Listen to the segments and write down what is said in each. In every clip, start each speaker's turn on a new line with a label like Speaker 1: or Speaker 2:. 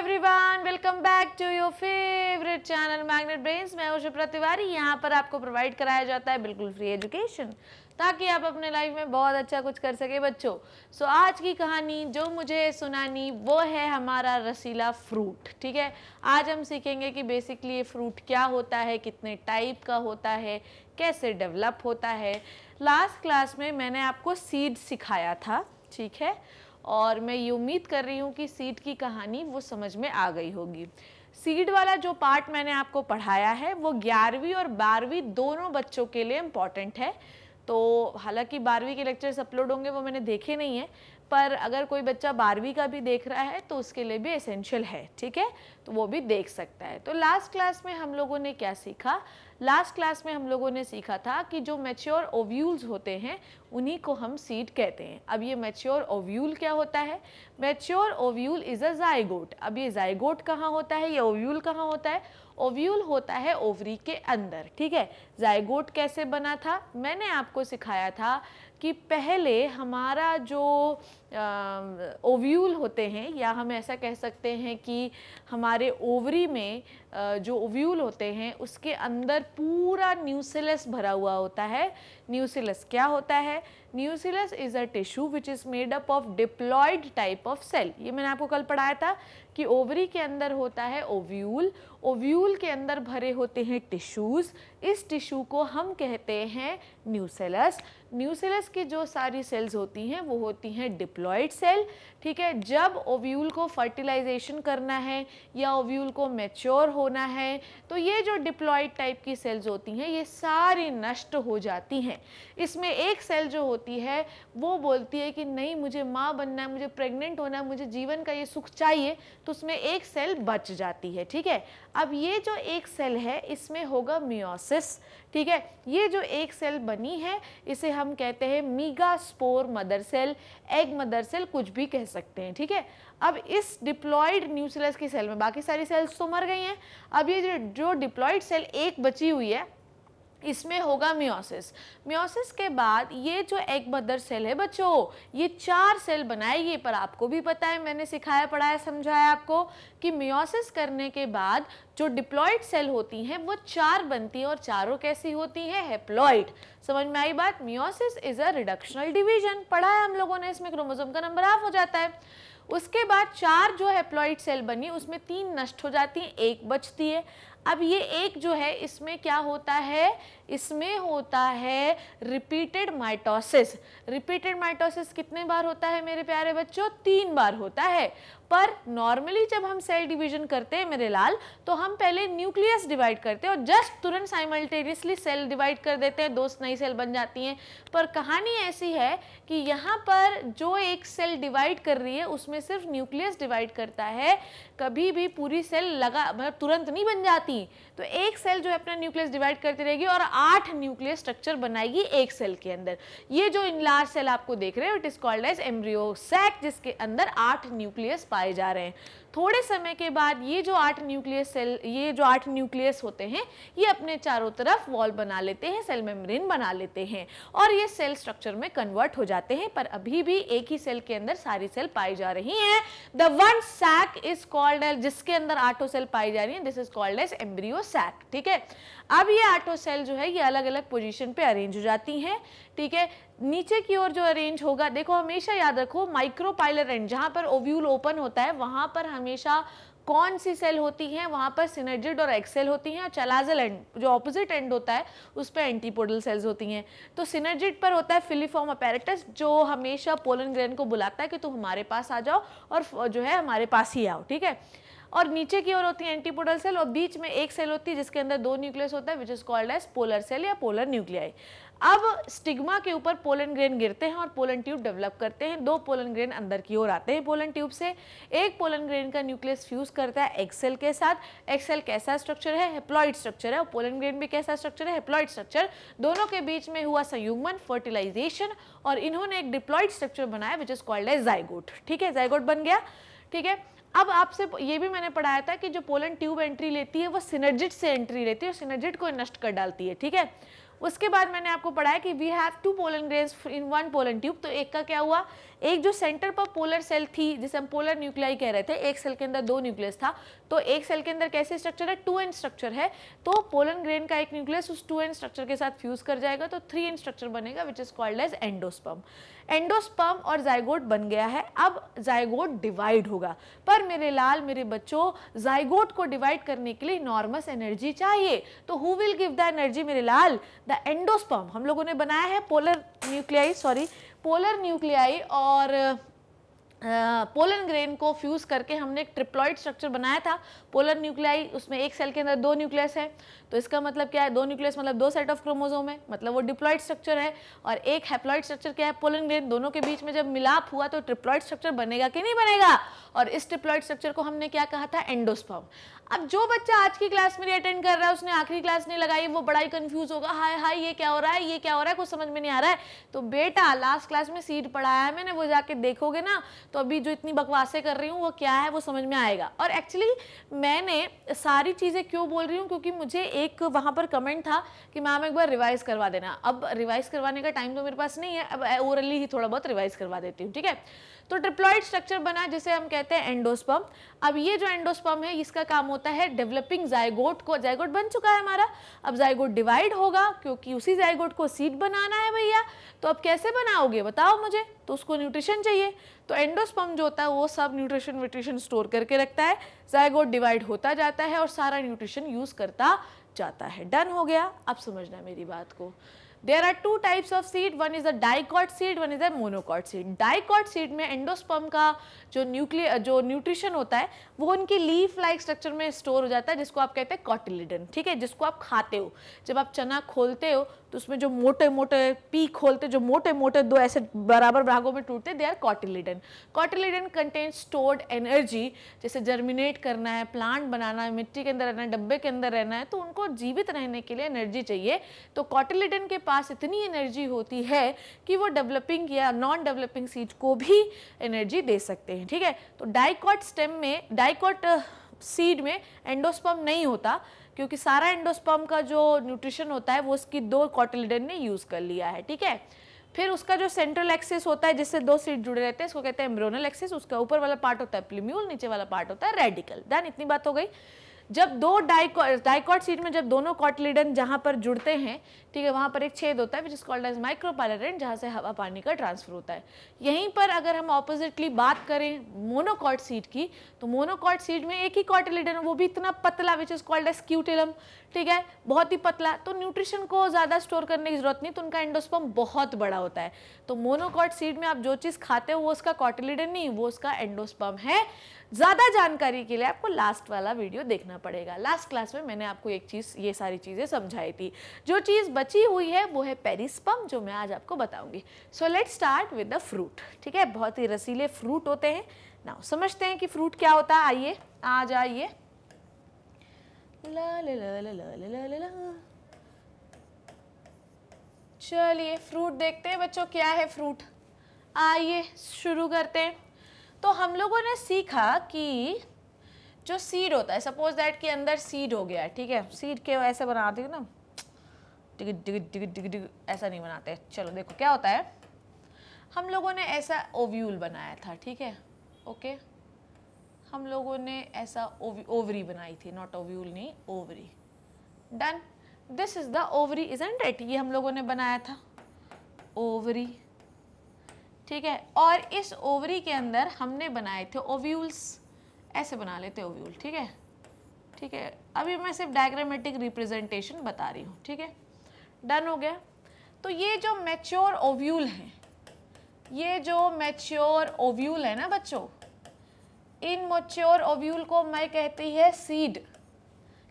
Speaker 1: everyone welcome back to your favourite channel magnet brains मैं हूं प्रतिवारी यहाँ पर आपको प्रोवाइड कराया जाता है बिल्कुल फ्री एजुकेशन ताकि आप अपने लाइफ में बहुत अच्छा कुछ कर सके बच्चों सो so, आज की कहानी जो मुझे सुनानी वो है हमारा रसीला फ्रूट ठीक है आज हम सीखेंगे कि बेसिकली ये फ्रूट क्या होता है कितने टाइप का होता है कैसे डेवलप होता है लास्ट क्लास में मैंने आपको सीड सिखाया था ठीक है और मैं ये उम्मीद कर रही हूँ कि सीट की कहानी वो समझ में आ गई होगी सीड वाला जो पार्ट मैंने आपको पढ़ाया है वो ग्यारहवीं और बारहवीं दोनों बच्चों के लिए इम्पॉर्टेंट है तो हालांकि बारहवीं के लेक्चर्स अपलोड होंगे वो मैंने देखे नहीं हैं पर अगर कोई बच्चा बारहवीं का भी देख रहा है तो उसके लिए भी एसेंशियल है ठीक है तो वो भी देख सकता है तो लास्ट क्लास में हम लोगों ने क्या सीखा लास्ट क्लास में हम लोगों ने सीखा था कि जो मैच्योर ओव्यूल्स होते हैं उन्हीं को हम सीड कहते हैं अब ये मैच्योर ओव्यूल क्या होता है mature ovule is a zygote अब ये जायगोट कहाँ होता है ये ओव्यूल कहाँ होता है ओव्यूल होता है ओवरी के अंदर ठीक है जायगोट कैसे बना था मैंने आपको सिखाया था कि पहले हमारा जो ओव्यूल होते हैं या हम ऐसा कह सकते हैं कि हमारे ओवरी में आ, जो ओव्यूल होते हैं उसके अंदर पूरा न्यूसिलस भरा हुआ होता है न्यूसिलस क्या होता है nucellus is a tissue which is made up of diploid type of cell ये मैंने आपको कल पढ़ाया था कि ओवरी के अंदर होता है ओव्यूल ओव्यूल के अंदर भरे होते हैं टिश्यूज़ इस टिश्यू को हम कहते हैं न्यूसेलस न्यूसेलस की जो सारी सेल्स होती हैं वो होती हैं डिप्लॉयड सेल ठीक है जब ओव्यूल को फर्टिलाइजेशन करना है या ओव्यूल को मेच्योर होना है तो ये जो डिप्लॉयड टाइप की सेल्स होती हैं ये सारी नष्ट हो जाती हैं इसमें एक सेल जो होती है वो बोलती है कि नहीं मुझे माँ बनना है मुझे प्रेग्नेंट होना है मुझे जीवन का ये सुख चाहिए तो उसमें एक सेल बच जाती है ठीक है अब ये जो एक सेल है इसमें होगा मियोसिस ठीक है ये जो एक सेल बनी है इसे हम कहते हैं megaspore mother cell egg mother cell कुछ भी कह सकते हैं ठीक है अब इस डिप्लॉयड न्यूसेलस की सेल में बाकी सारी सेल्स तो मर गई हैं अब ये जो जो डिप्लॉयड सेल एक बची हुई है इसमें होगा मियोसिस मियोसिस के बाद ये जो एग मदर सेल है बच्चों ये चार सेल बनाएगी पर आपको भी पता है मैंने सिखाया पढ़ाया समझाया आपको कि मियोसिस करने के बाद जो डिप्लॉइड सेल होती हैं वो चार बनती हैं और चारों कैसी होती हैं हेप्लॉइड समझ में आई बात meiosis is a reductional division पढ़ा है हम लोगों ने इसमें क्रोमोजोम का नंबर ऑफ हो जाता है उसके बाद चार जो हैप्लॉइड सेल बनी उसमें तीन नष्ट हो जाती हैं एक बचती है अब ये एक जो है इसमें क्या होता है इसमें होता है रिपीटेड माइटोसिस रिपीटेड माइटोसिस कितने बार होता है मेरे प्यारे बच्चों तीन बार होता है पर नॉर्मली जब हम सेल डिवीजन करते हैं मेरे लाल तो हम पहले न्यूक्लियस डिवाइड करते हैं और जस्ट तुरंत साइमल्टेनियसली सेल डिवाइड कर देते हैं दो नई सेल बन जाती हैं पर कहानी ऐसी है कि यहाँ पर जो एक सेल डिवाइड कर रही है उसमें सिर्फ न्यूक्लियस डिवाइड करता है कभी भी पूरी सेल लगा मतलब तुरंत नहीं बन जाती तो एक सेल जो है अपना न्यूक्लियस डिवाइड करती रहेगी और आठ न्यूक्लियस स्ट्रक्चर बनाएगी एक सेल के अंदर ये जो लार्ज सेल आपको देख रहे हो it is called as embryo sac जिसके अंदर आठ न्यूक्लियस पाए जा रहे हैं थोड़े समय के बाद ये जो आठ न्यूक्लियस सेल ये जो आठ न्यूक्लियस होते हैं ये अपने चारों तरफ वॉल बना लेते हैं सेल मेम्ब्रेन बना लेते हैं और ये सेल स्ट्रक्चर में कन्वर्ट हो जाते हैं पर अभी भी एक ही सेल के अंदर सारी सेल पाई जा रही हैं the one sac is called जिसके अंदर आठों सेल पाई जा रही हैं this is called as embryo sac ठीक है अब ये आठों सेल जो है ये अलग अलग पोजिशन पे अरेंज हो जाती हैं ठीक है नीचे की ओर जो अरेंज होगा देखो हमेशा याद रखो एंड जहाँ पर ओव्यूल ओपन होता है वहाँ पर हमेशा कौन सी सेल होती हैं वहाँ पर सिनेजिड और एक्सेल होती हैं और चलाजल एंड जो ऑपोजिट एंड होता है उस पर एंटीपोडल सेल्स होती हैं तो सिनेजिड पर होता है फिलीफॉर्म अपेरेटस जो हमेशा पोलन ग्रेन को बुलाता है कि तुम हमारे पास आ जाओ और जो है हमारे पास ही आओ ठीक है और नीचे की ओर होती है एंटीपोडल सेल और बीच में एक सेल होती है जिसके अंदर दो न्यूक्लियस होता है which is called as polar cell या पोलर न्यूक्लियाई अब स्टिग्मा के ऊपर पोलन ग्रेन गिरते हैं और पोलन ट्यूब डेवलप करते हैं दो पोलन ग्रेन अंदर की ओर आते हैं पोलन ट्यूब से एक पोलन ग्रेन का न्यूक्लियस फ्यूज करता है एक्सेल के साथ एक्सेल कैसा स्ट्रक्चर है हेप्लॉइड स्ट्रक्चर है और पोलन ग्रेन भी कैसा स्ट्रक्चर है हेप्लॉइड स्ट्रक्चर दोनों के बीच में हुआ संयुग्मन फर्टिलाइजेशन और इन्होंने एक डिप्लॉइड स्ट्रक्चर बनाया विच इज कॉल्ड है जायगोट ठीक है जायगोट बन गया ठीक है अब आपसे ये भी मैंने पढ़ाया था कि जो पोलन ट्यूब एंट्री लेती है वो सिनर्जिट से एंट्री लेती है और सिनर्जिट को नष्ट कर डालती है ठीक है उसके बाद मैंने आपको पढ़ाया कि we have two pollen grain in one pollen tube तो एक का क्या हुआ एक जो सेंटर पर पोलर सेल थी जिसे हम पोलर न्यूक्लियाई कह रहे थे एक सेल के अंदर दो न्यूक्लियस था तो एक सेल के अंदर कैसे स्ट्रक्चर है टू एंड स्ट्रक्चर है तो पोलन ग्रेन का एक न्यूक्लियस उस टू एंड स्ट्रक्चर के साथ फ्यूज कर जाएगा तो थ्री एंड स्ट्रक्चर बनेगा which is called as endosperm endosperm और जायगोट बन गया है अब जायगोट डिवाइड होगा पर मेरे लाल मेरे बच्चों जायगोट को डिवाइड करने के लिए नॉर्मस एनर्जी चाहिए तो who will give the energy मेरे लाल द एंडोस्पम हम लोगों ने बनाया है polar nuclei sorry polar nuclei और पोलन ग्रेन को फ्यूज़ करके हमने एक ट्रिप्लॉइड स्ट्रक्चर बनाया था पोलन न्यूक्लियाई उसमें एक सेल के अंदर दो न्यूक्लियस है तो इसका मतलब क्या है दो न्यूक्लियस मतलब दो सेट ऑफ क्रोमोजोम है मतलब वो डिप्लॉइड स्ट्रक्चर है और एक हैप्लॉइड स्ट्रक्चर क्या है पोलन ग्रेन दोनों के बीच में जब मिलाप हुआ तो ट्रिप्लॉइड स्ट्रक्चर बनेगा कि नहीं बनेगा और इस ट्रिप्लॉइड स्ट्रक्चर को हमने क्या कहा था एंडोस्पर्म अब जो बच्चा आज की क्लास मेरी अटेंड कर रहा है उसने आखिरी क्लास नहीं लगाई वो बड़ा ही कन्फ्यूज होगा हाय हाय ये क्या हो रहा है ये क्या हो रहा है कुछ समझ में नहीं आ रहा है तो बेटा लास्ट क्लास में सीट पढ़ाया है मैंने वो जाके देखोगे ना तो अभी जो इतनी बकवासें कर रही हूँ वो क्या है वो समझ में आएगा और एक्चुअली मैंने सारी चीज़ें क्यों बोल रही हूँ क्योंकि मुझे एक वहाँ पर कमेंट था कि मैम एक बार रिवाइज़ करवा देना अब रिवाइज़ करवाने का टाइम तो मेरे पास नहीं है अब ओरली ही थोड़ा बहुत रिवाइज़ करवा देती हूँ ठीक है तो ट्रिप्लॉइड स्ट्रक्चर बना जिसे हम कहते हैं एंडोस्पम अब ये जो एंडोस्पम है इसका काम होता है डेवलपिंग जायगोट को जायगोट बन चुका है हमारा अब जायगोट डिवाइड होगा क्योंकि उसी जायगोट को सीड बनाना है भैया तो अब कैसे बनाओगे बताओ मुझे तो उसको न्यूट्रिशन चाहिए तो एंडोस्पम जो होता है वो सब न्यूट्रिशन व्यूट्रिशन स्टोर करके रखता है जायगोट डिवाइड होता जाता है और सारा न्यूट्रिशन यूज़ करता जाता है डन हो गया अब समझना मेरी बात को there are two types of seed one is a dicot seed one is a monocot seed dicot seed में एंडोस्पर्म का जो न्यूक्लिय जो न्यूट्रिशन होता है वो उनकी लीफ लाइक स्ट्रक्चर में स्टोर हो जाता है जिसको आप कहते हैं कॉटिलिडन ठीक है जिसको आप खाते हो जब आप चना खोलते हो तो उसमें जो मोटे मोटे पी खोलते जो मोटे मोटे दो ऐसे बराबर भागों में टूटते they are cotyledon cotyledon contain stored energy जैसे जर्मिनेट करना है प्लांट बनाना है मिट्टी के अंदर रहना है डब्बे के अंदर रहना है तो उनको जीवित रहने के लिए एनर्जी चाहिए तो कॉटिलिडन के पास इतनी एनर्जी होती है कि वो डेवलपिंग या नॉन डेवलपिंग सीड को भी एनर्जी दे सकते हैं ठीक है तो डाइकॉट स्टेम में डाइकॉट सीड uh, में एंडोस्पम नहीं होता क्योंकि सारा एंडोस्पर्म का जो न्यूट्रिशन होता है वो उसकी दो कॉटिलिडन ने यूज़ कर लिया है ठीक है फिर उसका जो सेंट्रल एक्सेस होता है जिससे दो सीट जुड़े रहते हैं इसको कहते हैं एम्ब्रोनल एक्सिस उसका ऊपर वाला पार्ट होता है प्लीम्यूल नीचे वाला पार्ट होता है रेडिकल दैन इतनी बात हो गई जब दो डाइकॉट सीट में जब दोनों कॉटलीडन जहाँ पर जुड़ते हैं ठीक है वहाँ पर एक छेद होता है which is called as micropylar end जहाँ से हवा पानी का ट्रांसफर होता है यहीं पर अगर हम ऑपोजिटली बात करें मोनोकॉट सीट की तो मोनोकॉट सीट में एक ही कॉटलीडन वो भी इतना पतला which is called as scutellum ठीक है बहुत ही पतला तो न्यूट्रिशन को ज़्यादा स्टोर करने की ज़रूरत नहीं तो उनका एंडोस्पम बहुत बड़ा होता है तो मोनोकॉट सीड में आप जो चीज़ खाते हो वो उसका कॉटलीडन नहीं वो उसका एंडोस्पम है ज़्यादा जानकारी के लिए आपको लास्ट वाला वीडियो देखना पड़ेगा लास्ट क्लास में मैंने आपको एक चीज़ ये सारी चीज़ें समझाई थी जो चीज़ बची हुई है वो है पेरिस्पम जो मैं आज आपको बताऊंगी so let start with the fruit ठीक है बहुत ही रसीले फ्रूट होते हैं ना समझते हैं कि फ्रूट क्या होता है आइए आ जाइए चलिए फ्रूट देखते हैं बच्चों क्या है फ्रूट आइए शुरू करते हैं तो हम लोगों ने सीखा कि जो सीड होता है सपोज दैट के अंदर सीड हो गया है ठीक है सीड के ऐसे बनाते हैं ना डिग डिग डिग डिग ऐसा नहीं बनाते चलो देखो क्या होता है हम लोगों ने ऐसा ओव्यूल बनाया था ठीक है ओके हम लोगों ने ऐसा ओवरी बनाई थी नॉट ओव्यूल नहीं ovary done this is the ovary is and ये हम लोगों ने बनाया था ओवरी ठीक है और इस ओवरी के अंदर हमने बनाए थे ओव्यूल्स ऐसे बना लेते ओव्यूल ठीक है ठीक है अभी मैं सिर्फ डायग्रामेटिक रिप्रेजेंटेशन बता रही हूँ ठीक है डन हो गया तो ये जो मैच्योर ओव्यूल है ये जो मैच्योर ओव्यूल है ना बच्चों इन मोच्योर ओव्यूल को मैं कहती है सीड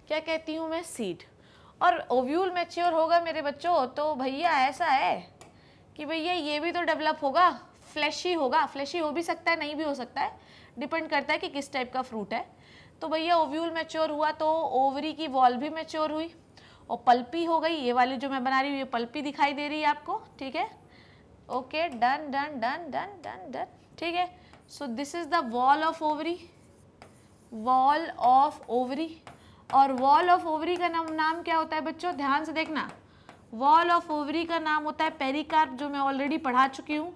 Speaker 1: क्या कहती हूँ मैं सीड और ओव्यूल मैच्योर होगा मेरे बच्चों तो भैया ऐसा है कि भैया ये भी तो डेवलप होगा फ्लैशी होगा फ्लैशी हो भी सकता है नहीं भी हो सकता है डिपेंड करता है कि किस टाइप का फ्रूट है तो भैया ओव्यूल मेच्योर हुआ तो ओवरी की वॉल भी मेच्योर हुई और पल्पी हो गई ये वाली जो मैं बना रही हूँ ये पल्पी दिखाई दे रही है आपको ठीक है okay done done done done done done ठीक है so this is the wall of ovary wall of ovary और वॉल ऑफ ओवरी का नाम नाम क्या होता है बच्चों ध्यान से देखना वॉल ऑफ ओवरी का नाम होता है पेरिकार्प जो मैं ऑलरेडी पढ़ा चुकी हूँ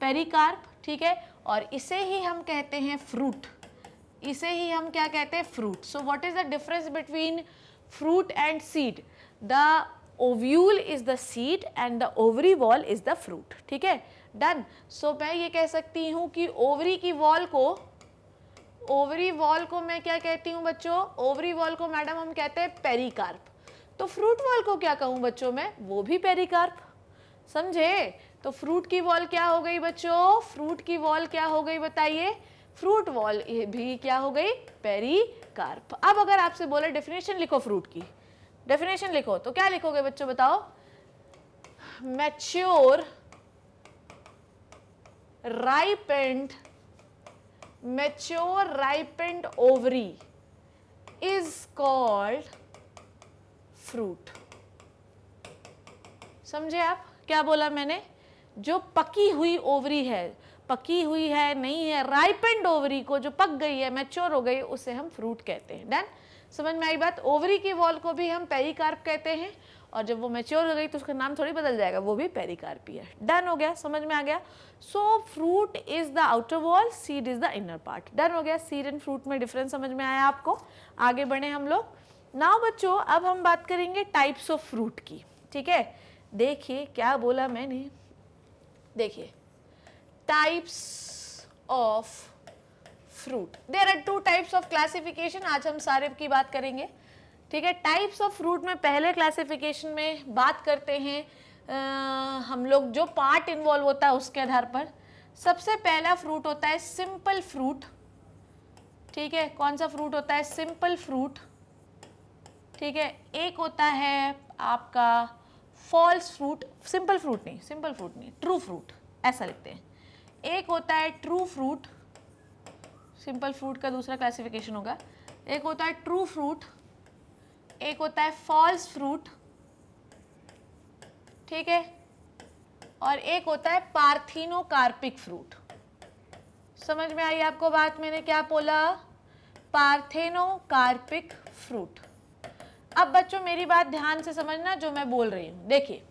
Speaker 1: पेरिकार्प ठीक है और इसे ही हम कहते हैं फ्रूट इसे ही हम क्या कहते हैं fruit so what is the difference between fruit and seed the ovule is the seed and the ovary wall is the fruit ठीक है डन सो मैं ये कह सकती हूँ कि ओवरी की वॉल को ओवरी वॉल को मैं क्या कहती हूँ बच्चों ओवरी वॉल को मैडम हम कहते हैं पेरिकार्प तो फ्रूट वॉल को क्या कहूँ बच्चों मैं वो भी पेरिकार्प समझे तो फ्रूट की वॉल क्या हो गई बच्चों फ्रूट की वॉल क्या हो गई बताइए फ्रूट वॉल भी क्या हो गई पेरी कार्प अब अगर आपसे बोले डेफिनेशन लिखो फ्रूट की डेफिनेशन लिखो तो क्या लिखोगे बच्चों बताओ mature ripened mature ripened ovary is called fruit समझे आप क्या बोला मैंने जो पकी हुई ओवरी है पकी हुई है नहीं है राइपेंड ओवरी को जो पक गई है मैच्योर हो गई उसे हम फ्रूट कहते हैं डन समझ में आई बात ओवरी की वॉल को भी हम पेरिकार्प कहते हैं और जब वो मैच्योर हो गई तो उसका नाम थोड़ी बदल जाएगा वो भी ही है डन हो गया समझ में आ गया so fruit is the outer wall seed is the inner part done हो गया सीड एंड फ्रूट में डिफरेंस समझ में आया आपको आगे बढ़े हम लोग नाव बच्चों अब हम बात करेंगे टाइप्स ऑफ फ्रूट की ठीक है देखिए क्या बोला मैंने देखिए types of fruit there are two types of classification आज हम सारे की बात करेंगे ठीक है टाइप्स ऑफ फ्रूट में पहले क्लासिफिकेशन में बात करते हैं आ, हम लोग जो पार्ट इन्वॉल्व होता है उसके आधार पर सबसे पहला फ्रूट होता है सिंपल फ्रूट ठीक है कौन सा फ्रूट होता है सिंपल फ्रूट ठीक है एक होता है आपका फॉल्स फ्रूट सिंपल फ्रूट नहीं सिंपल फ्रूट नहीं ट्रू फ्रूट ऐसा लिखते हैं एक होता है ट्रू फ्रूट सिंपल फ्रूट का दूसरा क्लासिफिकेशन होगा एक होता है ट्रू फ्रूट एक होता है फॉल्स फ्रूट ठीक है और एक होता है पार्थिनोकार्पिक फ्रूट समझ में आई आपको बात मैंने क्या बोला पार्थेनोकार्पिक फ्रूट अब बच्चों मेरी बात ध्यान से समझना जो मैं बोल रही हूँ देखिए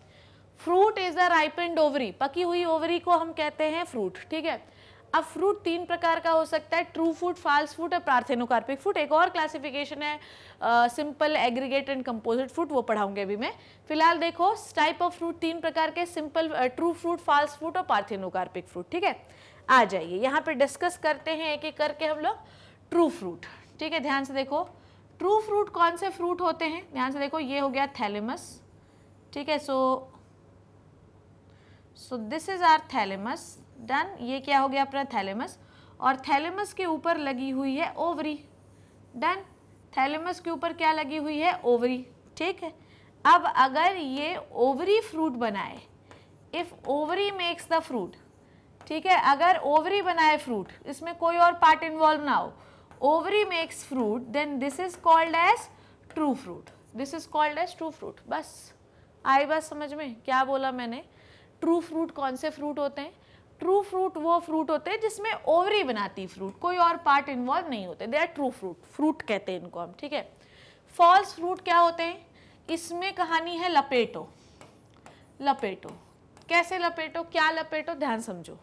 Speaker 1: fruit is the ripened ovary पकी हुई ओवरी को हम कहते हैं फ्रूट ठीक है अब फ्रूट तीन प्रकार का हो सकता है ट्रू फ्रूट फाल्स फ्रूट और पार्थेनोकार्पिक फ्रूट एक और क्लासिफिकेशन है simple aggregate and composite fruit वो पढ़ाऊंगी अभी मैं फिलहाल देखो टाइप ऑफ फ्रूट तीन प्रकार के simple true fruit false fruit और पार्थेनोकार्पिक फ्रूट ठीक है आ जाइए यहाँ पर डिस्कस करते हैं एक एक करके हम लोग ट्रू फ्रूट ठीक है ध्यान से देखो ट्रू फ्रूट कौन से फ्रूट होते हैं ध्यान से देखो ये हो गया थैलेमस ठीक है so so this is our thalamus done ये क्या हो गया अपना थैलेमस और थैलेमस के ऊपर लगी हुई है ओवरी डन थैलेमस के ऊपर क्या लगी हुई है ओवरी ठीक है अब अगर ये ओवरी फ्रूट बनाए if ovary makes the fruit ठीक है अगर ओवरी बनाए फ्रूट इसमें कोई और पार्ट इन्वॉल्व ना हो ovary makes fruit then this is called as true fruit this is called as true fruit बस आई बात समझ में क्या बोला मैंने ट्रू फ्रूट कौन से फ्रूट होते हैं ट्रू फ्रूट वो फ्रूट होते हैं जिसमें ओवरी बनाती फ्रूट कोई और पार्ट इन्वॉल्व नहीं होते they are true fruit fruit कहते हैं इनको हम ठीक है फॉल्स फ्रूट क्या होते हैं इसमें कहानी है लपेटो लपेटो कैसे लपेटो क्या लपेटो ध्यान समझो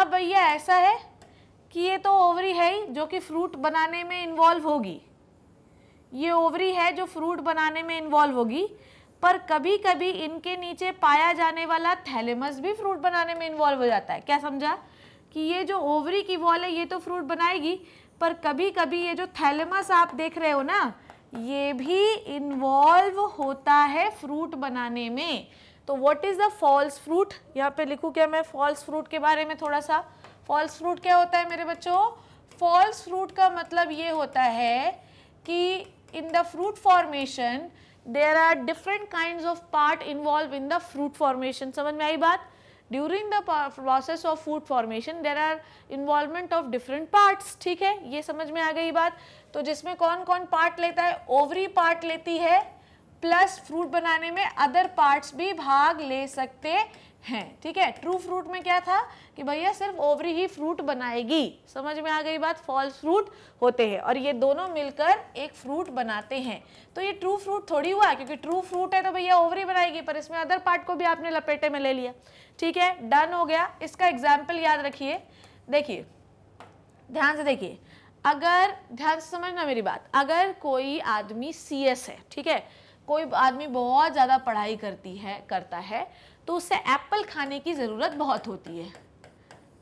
Speaker 1: अब भैया ऐसा है कि ये तो ओवरी है ही जो कि फ्रूट बनाने में इन्वॉल्व होगी ये ओवरी है जो फ्रूट बनाने में इन्वॉल्व होगी पर कभी कभी इनके नीचे पाया जाने वाला थैलेमस भी फ्रूट बनाने में इन्वॉल्व हो जाता है क्या समझा कि ये जो ओवरी की वॉल है ये तो फ्रूट बनाएगी पर कभी कभी ये जो थैलेमस आप देख रहे हो ना ये भी इन्वॉल्व होता है फ्रूट बनाने में तो what is the false fruit यहाँ पे लिखूँ क्या मैं फॉल्स फ्रूट के बारे में थोड़ा सा फॉल्स फ्रूट क्या होता है मेरे बच्चों फॉल्स फ्रूट का मतलब ये होता है कि in the fruit formation there are different kind of part involve in the fruit formation समझ में आई बात during the process of food formation there are involvement of different parts ठीक है ये समझ में आ गई बात तो जिसमें कौन कौन पार्ट लेता है ओवरी पार्ट लेती है प्लस फ्रूट बनाने में अदर पार्ट्स भी भाग ले सकते हैं ठीक है ट्रू फ्रूट में क्या था कि भैया सिर्फ ओवरी ही फ्रूट बनाएगी समझ में आ गई बात फॉल्स फ्रूट होते हैं और ये दोनों मिलकर एक फ्रूट बनाते हैं तो ये ट्रू फ्रूट थोड़ी हुआ क्योंकि ट्रू फ्रूट है तो भैया ओवरी बनाएगी पर इसमें अदर पार्ट को भी आपने लपेटे में ले लिया ठीक है डन हो गया इसका एग्जाम्पल याद रखिए देखिए ध्यान से देखिए अगर ध्यान से समझना मेरी बात अगर कोई आदमी सी है ठीक है कोई आदमी बहुत ज़्यादा पढ़ाई करती है करता है तो उससे एप्पल खाने की ज़रूरत बहुत होती है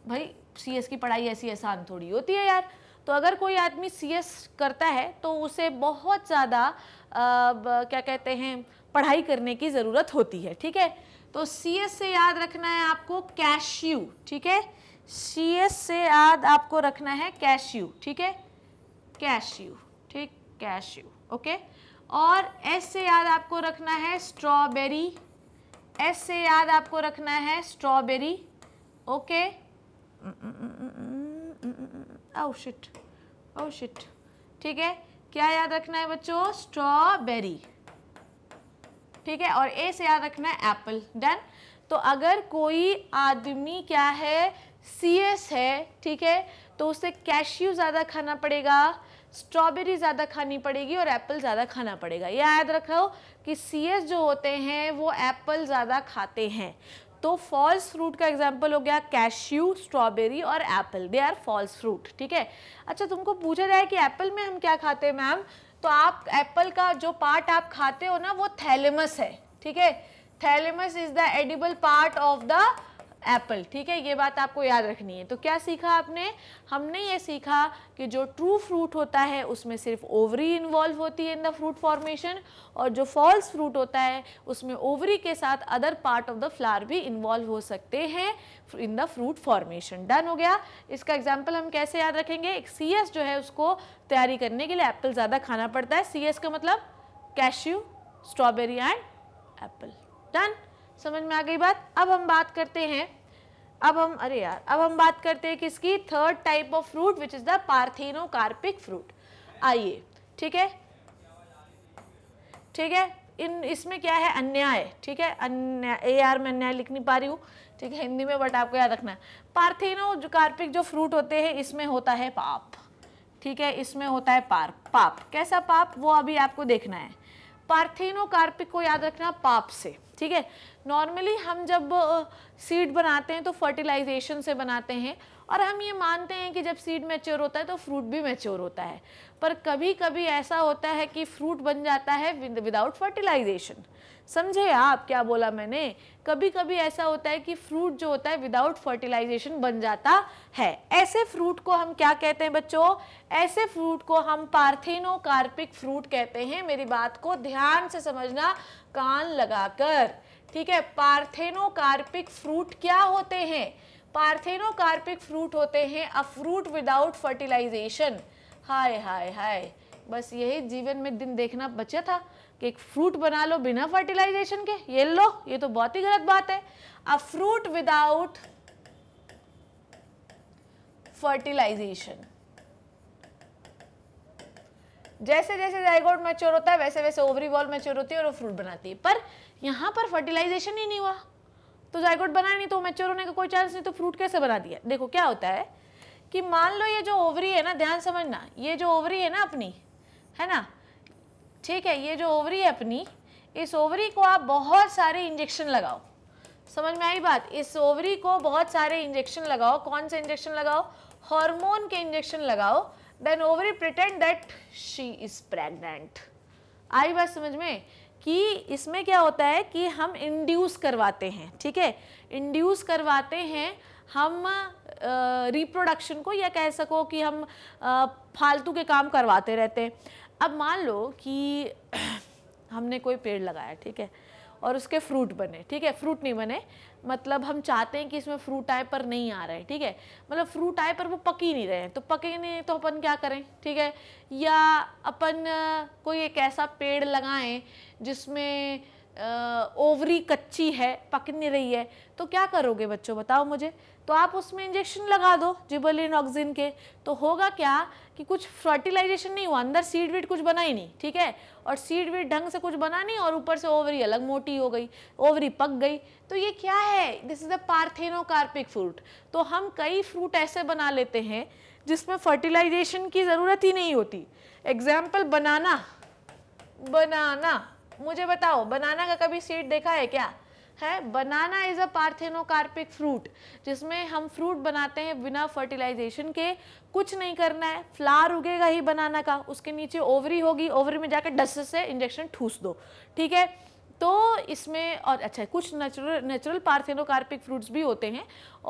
Speaker 1: भाई सी की पढ़ाई ऐसी आसान थोड़ी होती है यार तो अगर कोई आदमी सी करता है तो उसे बहुत ज़्यादा क्या कहते हैं पढ़ाई करने की ज़रूरत होती है ठीक है तो सी से याद रखना है आपको कैश्यू ठीक है सी से याद आपको रखना है कैश्यू ठीक है कैश्यू ठीक कैश्यू ओके और एस से याद आपको रखना है स्ट्रॉबेरी एस से याद आपको रखना है स्ट्रॉबेरी ओके ओह शिट ठीक है क्या याद रखना है बच्चों स्ट्रॉबेरी ठीक है और ए से याद रखना है एप्पल डन तो अगर कोई आदमी क्या है सी एस है ठीक है तो उसे कैश्यू ज़्यादा खाना पड़ेगा स्ट्रॉबेरी ज़्यादा खानी पड़ेगी और एप्पल ज़्यादा खाना पड़ेगा याद रखो कि सी जो होते हैं वो एप्पल ज़्यादा खाते हैं तो फॉल्स फ्रूट का एग्जाम्पल हो गया कैश्यू स्ट्रॉबेरी और apple they are false fruit ठीक है अच्छा तुमको पूछा जाए कि एप्पल में हम क्या खाते हैं मैम तो आप एप्पल का जो पार्ट आप खाते हो ना वो थैलेमस है ठीक है thalamus is the edible part of the apple ठीक है ये बात आपको याद रखनी है तो क्या सीखा आपने हमने ये सीखा कि जो ट्रू फ्रूट होता है उसमें सिर्फ ओवरी इन्वॉल्व होती है इन द फ्रूट फॉर्मेशन और जो फॉल्स फ्रूट होता है उसमें ओवरी के साथ other part of the flower भी इन्वॉल्व हो सकते हैं in the fruit formation done हो गया इसका एग्जाम्पल हम कैसे याद रखेंगे एक सी जो है उसको तैयारी करने के लिए एप्पल ज़्यादा खाना पड़ता है सी का मतलब cashew strawberry and apple done समझ में आ गई बात अब हम बात करते हैं अब हम अरे यार अब हम बात करते हैं किसकी third type of fruit which is the carpic fruit आइए ठीक है ठीक है इन इसमें क्या है अन्याय ठीक है अन्याय ए आर में अन्याय लिख नहीं पा रही हूँ ठीक है हिंदी में बट आपको याद रखना है पार्थिनो जो कार्पिक जो फ्रूट होते हैं इसमें होता है पाप ठीक है इसमें होता है पार पाप कैसा पाप वो अभी आपको देखना है कार्पिक को याद रखना पाप से ठीक है नॉर्मली हम जब सीड बनाते हैं तो फर्टिलाइजेशन से बनाते हैं और हम ये मानते हैं कि जब सीड मैच्योर होता है तो फ्रूट भी मैच्योर होता है पर कभी कभी ऐसा होता है कि फ्रूट बन जाता है विदाउट फर्टिलाइजेशन समझे आप क्या बोला मैंने कभी कभी ऐसा होता है कि फ्रूट जो होता है विदाउट फर्टिलाइजेशन बन जाता है ऐसे फ्रूट को हम क्या कहते हैं बच्चों ऐसे फ्रूट को हम पार्थिनोकार्पिक फ्रूट कहते हैं मेरी बात को ध्यान से समझना कान लगाकर ठीक है पार्थेनोकार्पिक फ्रूट क्या होते हैं पार्थेनोकार्पिक फ्रूट होते हैं अ फ्रूट विदाउट फर्टिलाइजेशन हाय हाय हाय बस यही जीवन में दिन देखना बचा था कि एक फ्रूट बना लो बिना फर्टिलाइजेशन के ये लो ये तो बहुत ही गलत बात है अ फ्रूट विदाउट फर्टिलाइजेशन जैसे जैसे जाइगोट मैच्योर होता है वैसे वैसे ओवरी वॉल मैच्योर होती है और वो फ्रूट बनाती है पर यहाँ पर फर्टिलाइजेशन ही नहीं हुआ तो जायकोट बना नहीं तो मेच्योर होने का कोई चांस नहीं तो फ्रूट कैसे बना दिया देखो क्या होता है कि मान लो ये जो ओवरी है ना ध्यान समझना ये जो ओवरी है ना अपनी है ना ठीक है ये जो ओवरी है अपनी इस ओवरी को आप बहुत सारे इंजेक्शन लगाओ समझ में आई बात इस ओवरी को बहुत सारे इंजेक्शन लगाओ कौन से इंजेक्शन लगाओ हार्मोन के इंजेक्शन लगाओ then ovary pretend that she is pregnant आई बात समझ में कि इसमें क्या होता है कि हम इंड्यूस करवाते हैं ठीक है इंड्यूस करवाते हैं हम रिप्रोडक्शन को या कह सको कि हम फालतू के काम करवाते रहते हैं अब मान लो कि हमने कोई पेड़ लगाया ठीक है और उसके फ्रूट बने ठीक है फ्रूट नहीं बने मतलब हम चाहते हैं कि इसमें फ्रूट आए पर नहीं आ रहे ठीक है मतलब फ्रूट आए पर वो पक ही नहीं रहे हैं तो पके नहीं तो अपन क्या करें ठीक है या अपन कोई एक ऐसा पेड़ लगाएं जिसमें ओवरी कच्ची है पक नहीं रही है तो क्या करोगे बच्चों बताओ मुझे तो आप उसमें इंजेक्शन लगा दो जिबलिन ऑक्सिन के तो होगा क्या कि कुछ फर्टिलाइजेशन नहीं हुआ अंदर सीड वीड कुछ बना ही नहीं ठीक है और सीड वीड ढंग से कुछ बना नहीं और ऊपर से ओवरी अलग मोटी हो गई ओवरी पक गई तो ये क्या है this is a parthenocarpic fruit तो हम कई फ्रूट ऐसे बना लेते हैं जिसमें फर्टिलाइजेशन की ज़रूरत ही नहीं होती एग्जाम्पल बनाना बनाना मुझे बताओ बनाना का कभी सीड देखा है क्या है banana is a parthenocarpic fruit जिसमें हम फ्रूट बनाते हैं बिना फर्टिलाइजेशन के कुछ नहीं करना है फ्लावर उगेगा ही बनाना का उसके नीचे ओवरी होगी ओवरी में जाकर डस्ट से इंजेक्शन ठूस दो ठीक है तो इसमें और अच्छा कुछ नेचुरल नेचुरल पार्थिनोकार्पिक फ्रूट्स भी होते हैं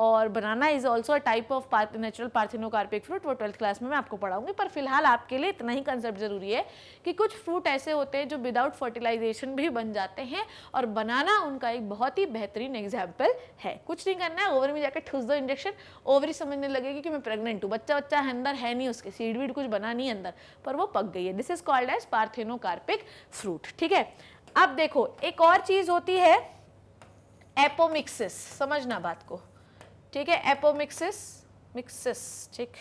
Speaker 1: और banana is also a type of parth, natural parthenocarpic fruit वो ट्वेल्थ क्लास में मैं आपको पढ़ाऊंगी पर फिलहाल आपके लिए इतना ही कंसेप्ट ज़रूरी है कि कुछ फ्रूट ऐसे होते हैं जो विदाउट फर्टिलाइजेशन भी बन जाते हैं और बनाना उनका एक बहुत ही बेहतरीन एग्जाम्पल है कुछ नहीं करना है ओवर में जाकर ठूस दो इंजेक्शन ओवरी समझने लगेगी कि मैं प्रेगनेंट हूँ बच्चा बच्चा अंदर है नहीं उसके सीड वीड कुछ बना नहीं अंदर पर वो पक गई है this is called as parthenocarpic fruit ठीक है अब देखो एक और चीज़ होती है एपोमिक्सिस समझना बात को ठीक है एपोमिक्सिस मिक्सिस ठीक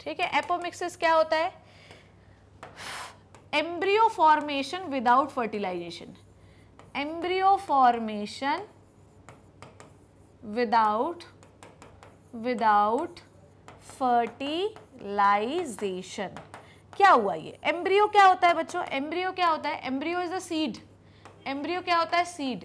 Speaker 1: ठीक है एपोमिक्सिस क्या होता है embryo formation without fertilization embryo formation without without fertilization क्या हुआ ये एम्ब्रियो क्या होता है बच्चों एम्ब्रियो क्या होता है embryo is a seed embryo क्या होता है सीड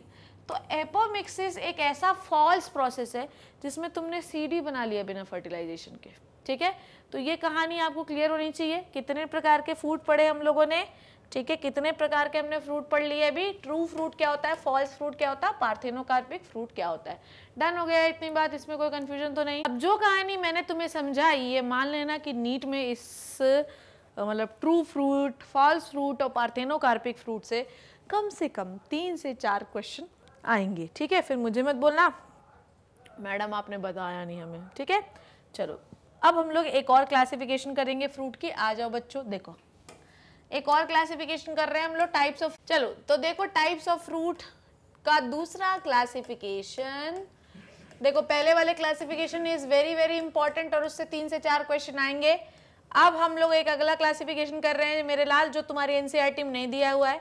Speaker 1: तो एपोमिक्सिस एक ऐसा फॉल्स प्रोसेस है जिसमें तुमने सीड ही बना लिया बिना फर्टिलाइजेशन के ठीक है तो ये कहानी आपको क्लियर होनी चाहिए कितने प्रकार के फ्रूट पढ़े हम लोगों ने ठीक है कितने प्रकार के हमने फ्रूट पढ़ लिए अभी ट्रू फ्रूट क्या होता है फॉल्स फ्रूट क्या होता है पार्थेनोकार्पिक फ्रूट क्या होता है डन हो गया इतनी बात इसमें कोई कंफ्यूजन तो नहीं अब जो कहानी मैंने तुम्हें समझाई ये मान लेना कि नीट में इस मतलब ट्रू फ्रूट फॉल्स फ्रूट और पार्थेनोकार्पिक फ्रूट से कम से कम तीन से चार क्वेश्चन आएंगे ठीक है फिर मुझे मत बोलना मैडम आपने बताया नहीं हमें ठीक है चलो अब हम लोग एक और क्लासिफिकेशन करेंगे फ्रूट की आ जाओ बच्चों देखो एक और क्लासिफिकेशन कर रहे हैं हम लोग टाइप्स ऑफ चलो तो देखो टाइप्स ऑफ फ्रूट का दूसरा क्लासिफिकेशन देखो पहले वाले classification is very very important और उससे तीन से चार क्वेश्चन आएंगे अब हम लोग एक अगला क्लासिफिकेशन कर रहे हैं मेरे लाल जो तुम्हारी एन में e नहीं दिया हुआ है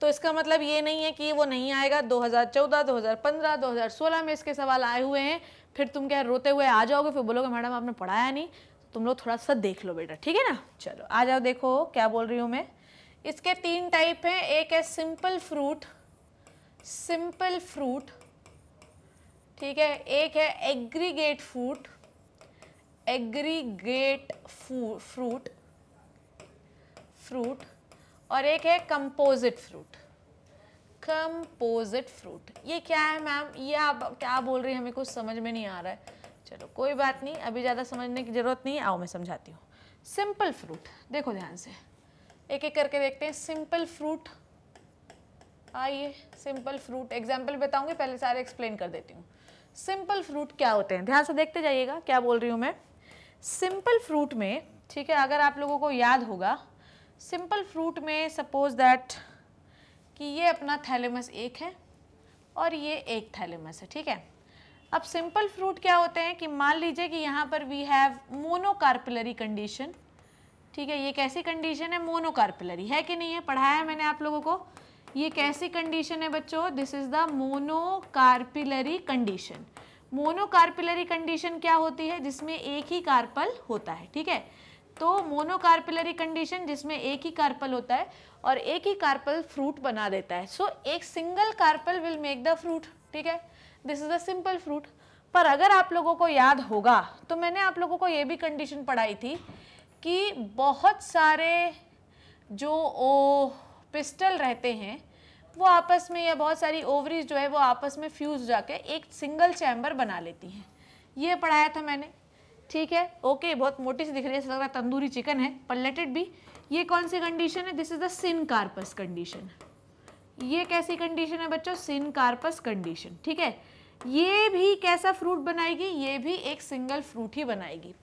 Speaker 1: तो इसका मतलब ये नहीं है कि वो नहीं आएगा 2014, 2015, 2016 में इसके सवाल आए हुए हैं फिर तुम क्या रोते हुए आ जाओगे फिर बोलोगे मैडम आपने पढ़ाया नहीं तो तुम लोग थोड़ा सा देख लो बेटा ठीक है ना चलो आ जाओ देखो क्या बोल रही हूँ मैं इसके तीन टाइप हैं एक है सिंपल फ्रूट सिंपल फ्रूट ठीक है एक है aggregate fruit aggregate fruit fruit और एक है कंपोजिट फ्रूट कंपोजिट फ्रूट ये क्या है मैम ये आप क्या बोल रही है हमें कुछ समझ में नहीं आ रहा है चलो कोई बात नहीं अभी ज़्यादा समझने की ज़रूरत नहीं है आओ मैं समझाती हूँ सिंपल फ्रूट देखो ध्यान से एक एक करके देखते हैं सिंपल फ्रूट आइए सिंपल फ्रूट एग्जाम्पल बताऊंगी पहले सारे एक्सप्लेन कर देती हूँ सिंपल फ्रूट क्या होते हैं ध्यान से देखते जाइएगा क्या बोल रही हूँ मैं सिंपल फ्रूट में ठीक है अगर आप लोगों को याद होगा सिंपल फ्रूट में सपोज दैट कि ये अपना थैलेमस एक है और ये एक थैलेमस है ठीक है अब सिंपल फ्रूट क्या होते हैं कि मान लीजिए कि यहाँ पर वी हैव मोनोकार्पिलरी कंडीशन ठीक है ये कैसी कंडीशन है मोनोकार्पिलरी है कि नहीं है पढ़ाया है मैंने आप लोगों को ये कैसी कंडीशन है बच्चों this is the monocarpellary condition monocarpellary condition क्या होती है जिसमें एक ही कार्पल होता है ठीक है तो मोनोकार्पिलरी कंडीशन जिसमें एक ही कार्पल होता है और एक ही कार्पल फ्रूट बना देता है सो so, एक single carpel will make the fruit ठीक है this is a simple fruit पर अगर आप लोगों को याद होगा तो मैंने आप लोगों को ये भी कंडीशन पढ़ाई थी कि बहुत सारे जो ओ पिस्टल रहते हैं वो आपस में या बहुत सारी ओवरीज जो है वो आपस में फ्यूज जाके एक सिंगल चैम्बर बना लेती हैं ये पढ़ाया था मैंने ठीक है ओके बहुत मोटी सी दिख रही है लग रहा है तंदूरी चिकन है पर भी ये कौन सी कंडीशन है this is the syncarpous condition ये कैसी कंडीशन है बच्चों सिन कार्पस कंडीशन ठीक है ये भी कैसा फ्रूट बनाएगी ये भी एक सिंगल फ्रूट ही बनाएगी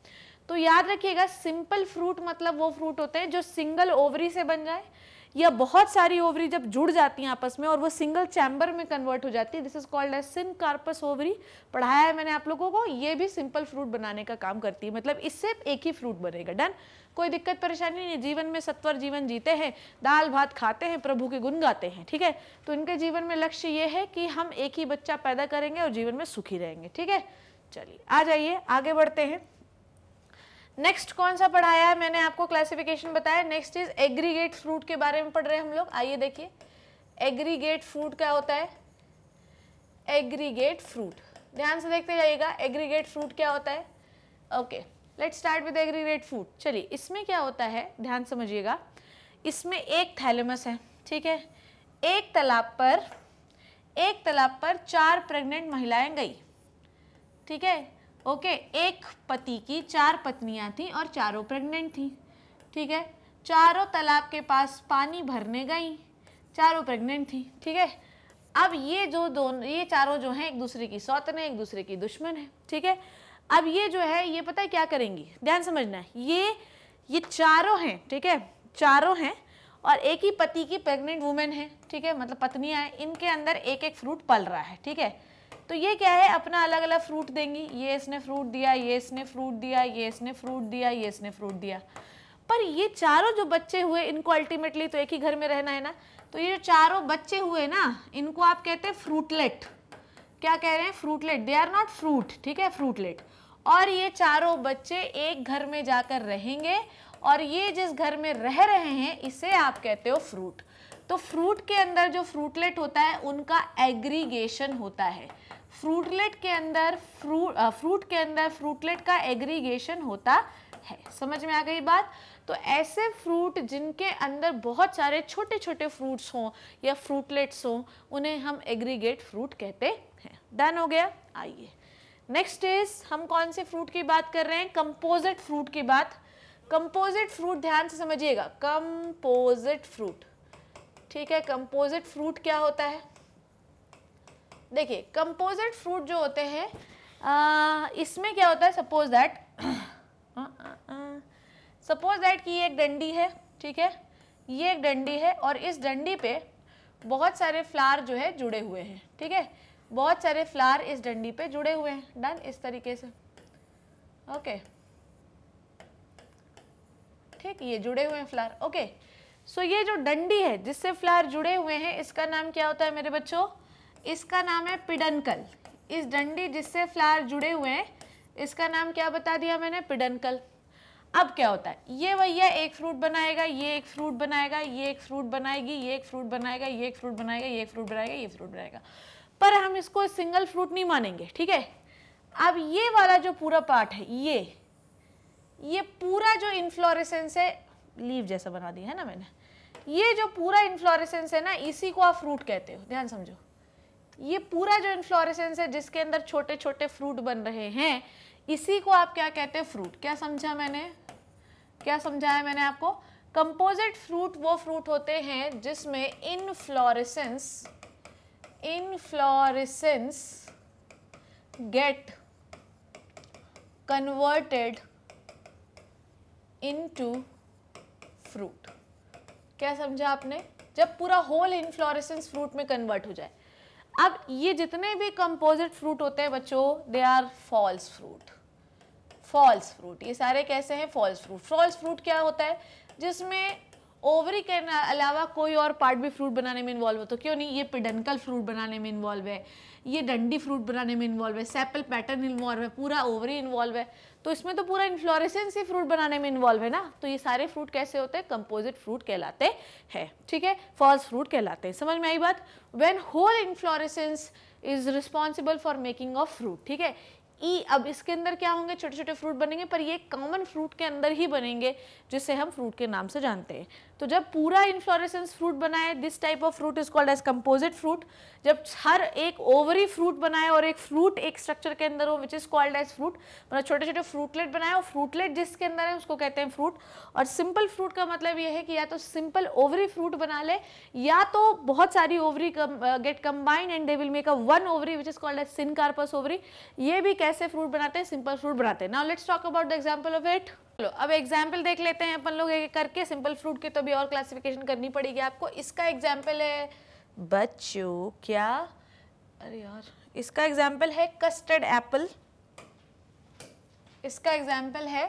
Speaker 1: तो याद रखिएगा सिंपल फ्रूट मतलब वो फ्रूट होते हैं जो सिंगल ओवरी से बन जाए या बहुत सारी ओवरी जब जुड़ जाती हैं आपस में और वो सिंगल चैम्बर में कन्वर्ट हो जाती है this is called as syncarpous ovary पढ़ाया है मैंने आप लोगों को ये भी सिंपल फ्रूट बनाने का काम करती है मतलब इससे एक ही फ्रूट बनेगा डन कोई दिक्कत परेशानी नहीं जीवन में सत्वर जीवन जीते हैं दाल भात खाते हैं प्रभु के गुण गाते हैं ठीक है तो इनके जीवन में लक्ष्य ये है कि हम एक ही बच्चा पैदा करेंगे और जीवन में सुखी रहेंगे ठीक है चलिए आ जाइए आगे बढ़ते हैं नेक्स्ट कौन सा पढ़ाया है मैंने आपको क्लासिफिकेशन बताया नेक्स्ट इज एग्रीगेट फ्रूट के बारे में पढ़ रहे हैं हम लोग आइए देखिए एग्रीगेट फ्रूट क्या होता है एग्रीगेट फ्रूट ध्यान से देखते जाइएगा एग्रीगेट फ्रूट क्या होता है okay let start with aggregate fruit चलिए इसमें क्या होता है ध्यान समझिएगा इसमें एक थैलेमस है ठीक है एक तालाब पर एक तालाब पर चार प्रेग्नेंट महिलाएं गई ठीक है ओके एक पति की चार पत्नियां थीं और चारों प्रेग्नेंट थीं ठीक है चारों तालाब के पास पानी भरने गई चारों प्रेग्नेंट थी ठीक है अब ये जो दोनों ये चारों जो हैं एक दूसरे की सौतन है एक दूसरे की दुश्मन है ठीक है अब ये जो है ये पता है क्या करेंगी ध्यान समझना है ये ये चारों हैं ठीक है चारों हैं और एक ही पति की प्रेग्नेंट वुमेन है ठीक है मतलब पत्नियां हैं इनके अंदर एक एक फ्रूट पल रहा है ठीक है तो ये क्या है अपना अलग अलग फ्रूट देंगी ये इसने फ्रूट दिया ये इसने फ्रूट दिया ये इसने फ्रूट दिया ये इसने फ्रूट दिया पर ये चारों जो बच्चे हुए इनको अल्टीमेटली तो एक ही घर में रहना है ना तो ये जो चारों बच्चे हुए ना इनको आप कहते हैं फ्रूटलेट क्या कह रहे हैं fruitlet they are not fruit ठीक है फ्रूटलेट और ये चारों बच्चे एक घर में जाकर रहेंगे और ये जिस घर में रह रहे हैं इसे आप कहते हो फ्रूट तो फ्रूट के अंदर जो फ्रूटलेट होता है उनका एग्रीगेशन होता है फ्रूटलेट के अंदर फ्रूट फ्रूट के अंदर फ्रूटलेट का एग्रीगेशन होता है समझ में आ गई बात तो ऐसे फ्रूट जिनके अंदर बहुत सारे छोटे छोटे फ्रूट्स हों या फ्रूटलेट्स हों उन्हें हम एग्रीगेट फ्रूट कहते हैं डन हो गया आइए नेक्स्ट इज हम कौन से फ्रूट की बात कर रहे हैं कंपोजिट फ्रूट की बात कंपोजिट फ्रूट ध्यान से समझिएगा कंपोजिट फ्रूट ठीक है कंपोजिट फ्रूट क्या होता है देखिए कंपोजिट फ्रूट जो होते हैं इसमें क्या होता है सपोज दैट सपोज दैट कि ये एक डंडी है ठीक है ये एक डंडी है और इस डंडी पे बहुत सारे फ्लार जो है जुड़े हुए हैं ठीक है बहुत सारे फ्लार इस डंडी पे जुड़े हुए हैं डन इस तरीके से ओके ठीक ये जुड़े हुए हैं फ्लार ओके सो ये जो डंडी है जिससे फ्लार जुड़े हुए हैं इसका नाम क्या होता है मेरे बच्चों इसका नाम है पिडनकल इस डंडी जिससे फ्लावर जुड़े हुए हैं इसका नाम क्या बता दिया मैंने पिडनकल अब क्या होता है ये भैया एक फ्रूट बनाएगा ये एक फ्रूट बनाएगा ये एक फ्रूट बनाएगी ये एक फ्रूट बनाएगा ये एक फ्रूट बनाएगा ये एक फ्रूट बनाएगा ये फ्रूट बनाएगा पर हम इसको सिंगल फ्रूट नहीं मानेंगे ठीक है अब ये वाला जो पूरा पार्ट है ये ये पूरा जो इन्फ्लोरेसेंस है लीव जैसा बना दिया है ना मैंने ये जो पूरा इन्फ्लोरेसेंस है ना इसी को आप फ्रूट कहते हो ध्यान समझो ये पूरा जो इन्फ्लोरेसेंस है जिसके अंदर छोटे छोटे फ्रूट बन रहे हैं इसी को आप क्या कहते हैं फ्रूट क्या समझा मैंने क्या समझाया मैंने आपको कंपोजिट फ्रूट वो फ्रूट होते हैं जिसमें inflorescence inflorescence get converted into fruit क्या समझा आपने जब पूरा होल इनफ्लोरेसेंस फ्रूट में कन्वर्ट हो जाए अब ये जितने भी कंपोजिट फ्रूट होते हैं बच्चों they are false fruit false fruit ये सारे कैसे हैं फॉल्स फ्रूट फॉल्स फ्रूट क्या होता है जिसमें ओवरी के अलावा कोई और पार्ट भी फ्रूट बनाने में इन्वॉल्व हो तो क्यों नहीं ये पिडनकल फ्रूट बनाने में इन्वॉल्व है ये डंडी फ्रूट बनाने में इन्वॉल्व है सेपल पैटर्न इन्वॉल्व है पूरा ओवरी इन्वॉल्व है तो इसमें तो पूरा इन्फ्लोरेसेंस ही फ्रूट बनाने में इन्वॉल्व है ना तो ये सारे फ्रूट कैसे होते हैं कंपोजिट फ्रूट कहलाते हैं ठीक है फॉल्स फ्रूट कहलाते हैं समझ में आई बात when whole inflorescence is responsible for making of fruit ठीक है ई अब इसके अंदर क्या होंगे छोटे छोटे फ्रूट बनेंगे पर ये कॉमन फ्रूट के अंदर ही बनेंगे जिसे हम फ्रूट के नाम से जानते हैं तो जब पूरा इन्फ्लोरेसेंस फ्रूट बनाए this type of fruit is called as composite fruit जब हर एक ओवरी फ्रूट बनाए और एक फ्रूट एक स्ट्रक्चर के अंदर हो which is called as fruit मतलब छोटे छोटे फ्रूटलेट बनाए और फ्रूटलेट जिसके अंदर है उसको कहते हैं फ्रूट और सिंपल फ्रूट का मतलब यह है कि या तो सिंपल ओवरी फ्रूट बना ले या तो बहुत सारी ovary get combined and they will make a one ovary which is called as syncarpous ovary ये भी कैसे फ्रूट बनाते हैं सिंपल फ्रूट बनाते हैं now let's talk about the example of it चलो अब एग्जाम्पल देख लेते हैं अपन लोग एक करके सिंपल फ्रूट की तो भी और क्लासिफिकेशन करनी पड़ेगी आपको इसका एग्जाम्पल है बच्चों क्या अरे यार इसका एग्जाम्पल है कस्टर्ड एप्पल इसका एग्जाम्पल है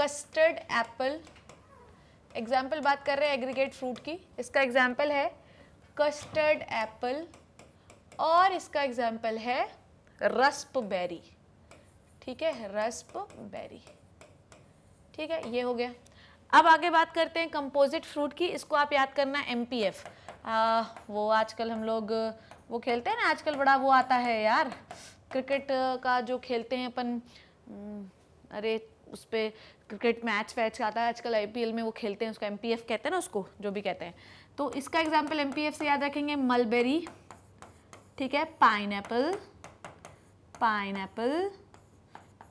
Speaker 1: कस्टर्ड एप्पल एग्जाम्पल बात कर रहे हैं एग्रीगेट फ्रूट की इसका एग्जाम्पल है कस्टर्ड एप्पल और इसका एग्जाम्पल है रस्प बेरी ठीक है रस्प बेरी ठीक है ये हो गया अब आगे बात करते हैं कंपोजिट फ्रूट की इसको आप याद करना एम पी एफ वो आजकल हम लोग वो खेलते हैं ना आजकल बड़ा वो आता है यार क्रिकेट का जो खेलते हैं अपन अरे उस पर क्रिकेट मैच वैच आता है आजकल आईपीएल में वो खेलते हैं उसका एम पी एफ कहते हैं ना उसको जो भी कहते हैं तो इसका एग्जाम्पल एम पी एफ से याद रखेंगे मलबेरी ठीक है पाइन ऐपल पाइन एपल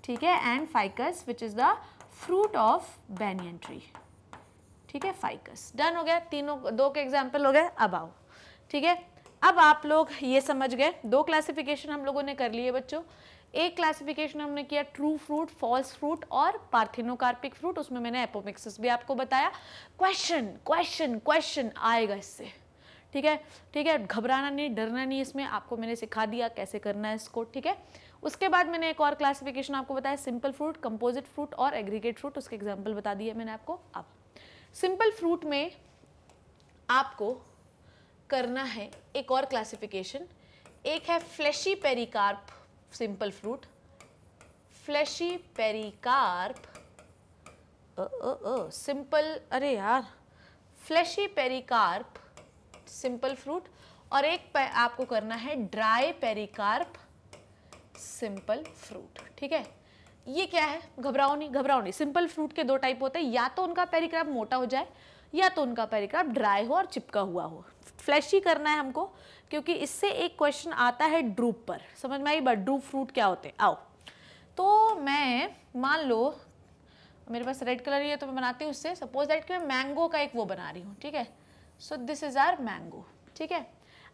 Speaker 1: ठीक है and ficus which is the fruit of banyan tree ठीक है फाइकस डन हो गया तीनों दो के एग्जाम्पल हो गए अब आओ ठीक है अब आप लोग ये समझ गए दो क्लासिफिकेशन हम लोगों ने कर लिए बच्चों एक क्लासिफिकेशन हमने किया ट्रू फ्रूट फॉल्स फ्रूट और पार्थिनोकार्पिक फ्रूट उसमें मैंने एपोमिक्सिस भी आपको बताया क्वेश्चन क्वेश्चन क्वेश्चन आएगा इससे ठीक है ठीक है घबराना नहीं डरना नहीं इसमें आपको मैंने सिखा दिया कैसे करना है इसको ठीक है उसके बाद मैंने एक और क्लासिफिकेशन आपको बताया सिंपल फ्रूट कंपोजिट फ्रूट और एग्रीगेट फ्रूट उसके एग्जाम्पल बता दिए मैंने आपको अब सिंपल फ्रूट में आपको करना है एक और क्लासिफिकेशन एक है fleshy pericarp simple fruit fleshy pericarp simple अरे यार फ्लैशी पेरिकार्प सिंपल फ्रूट और एक आपको करना है ड्राई पेरिकार्प सिंपल फ्रूट ठीक है ये क्या है घबराओ नहीं घबराओ नहीं सिंपल फ्रूट के दो टाइप होते हैं या तो उनका पेरीग्राफ मोटा हो जाए या तो उनका पेरीग्राफ ड्राई हो और चिपका हुआ हो फ्लैश ही करना है हमको क्योंकि इससे एक क्वेश्चन आता है ड्रूप पर समझ में आई बट ड्रूप फ्रूट क्या होते हैं आओ तो मैं मान लो मेरे पास रेड कलर ही है तो मैं बनाती हूँ उससे सपोज दैट कि मैं मैंगो का एक वो बना रही हूँ ठीक है so this is our mango ठीक है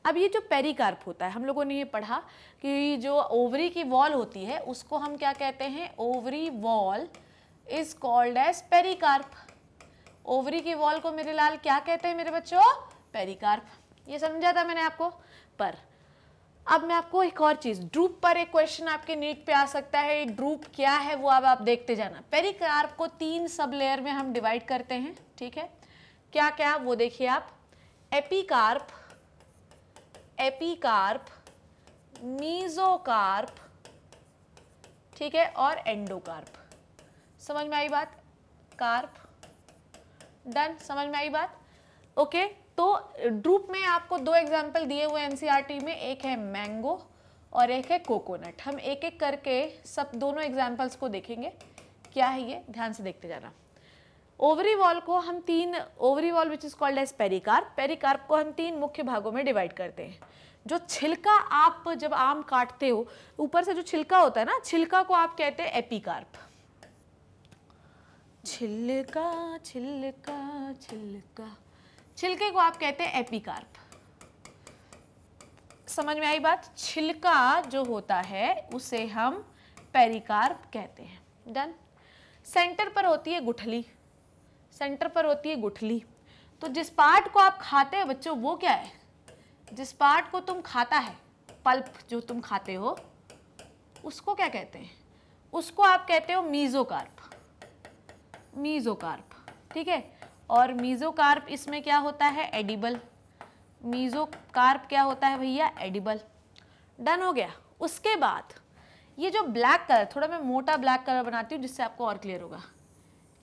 Speaker 1: अब ये जो पेरिकार्प होता है हम लोगों ने ये पढ़ा कि जो ओवरी की वॉल होती है उसको हम क्या कहते हैं ovary wall is called as pericarp ovary की वॉल को मेरे लाल क्या कहते हैं मेरे बच्चों पेरिकार्प ये समझा था मैंने आपको पर अब मैं आपको एक और चीज़ ड्रूप पर एक क्वेश्चन आपके नीट पे आ सकता है ड्रूप क्या है वो अब आप देखते जाना पेरिकार्प को तीन सब लेयर में हम डिवाइड करते हैं ठीक है क्या क्या वो देखिए आप एपिकार्प एपीकार्प मीजोकार्प ठीक है और एंडोकार्प समझ में आई बात कार्प डन समझ में आई बात ओके तो ड्रूप में आपको दो एग्जाम्पल दिए हुए एनसीईआरटी e में एक है मैंगो और एक है कोकोनट हम एक एक करके सब दोनों एग्जाम्पल्स को देखेंगे क्या है ये ध्यान से देखते जाना ओवरी वॉल को हम तीन ovary wall which is called as pericarp pericarp को हम तीन मुख्य भागों में डिवाइड करते हैं जो छिलका आप जब आम काटते हो ऊपर से जो छिलका होता है ना छिलका को आप कहते हैं एपिकार्प छिलका छिलका छिलका छिलके को आप कहते हैं एपिकार्प समझ में आई बात छिलका जो होता है उसे हम पेरिकार्प कहते हैं डन सेंटर पर होती है गुठली सेंटर पर होती है गुठली तो जिस पार्ट को आप खाते हो बच्चों वो क्या है जिस पार्ट को तुम खाता है पल्प जो तुम खाते हो उसको क्या कहते हैं उसको आप कहते हो मीजोकार्प मीजोकार्प ठीक है और मीजोकार्प इसमें क्या होता है एडिबल मीजोकार्प क्या होता है भैया एडिबल डन हो गया उसके बाद ये जो ब्लैक कलर थोड़ा मैं मोटा ब्लैक कलर बनाती हूँ जिससे आपको और क्लियर होगा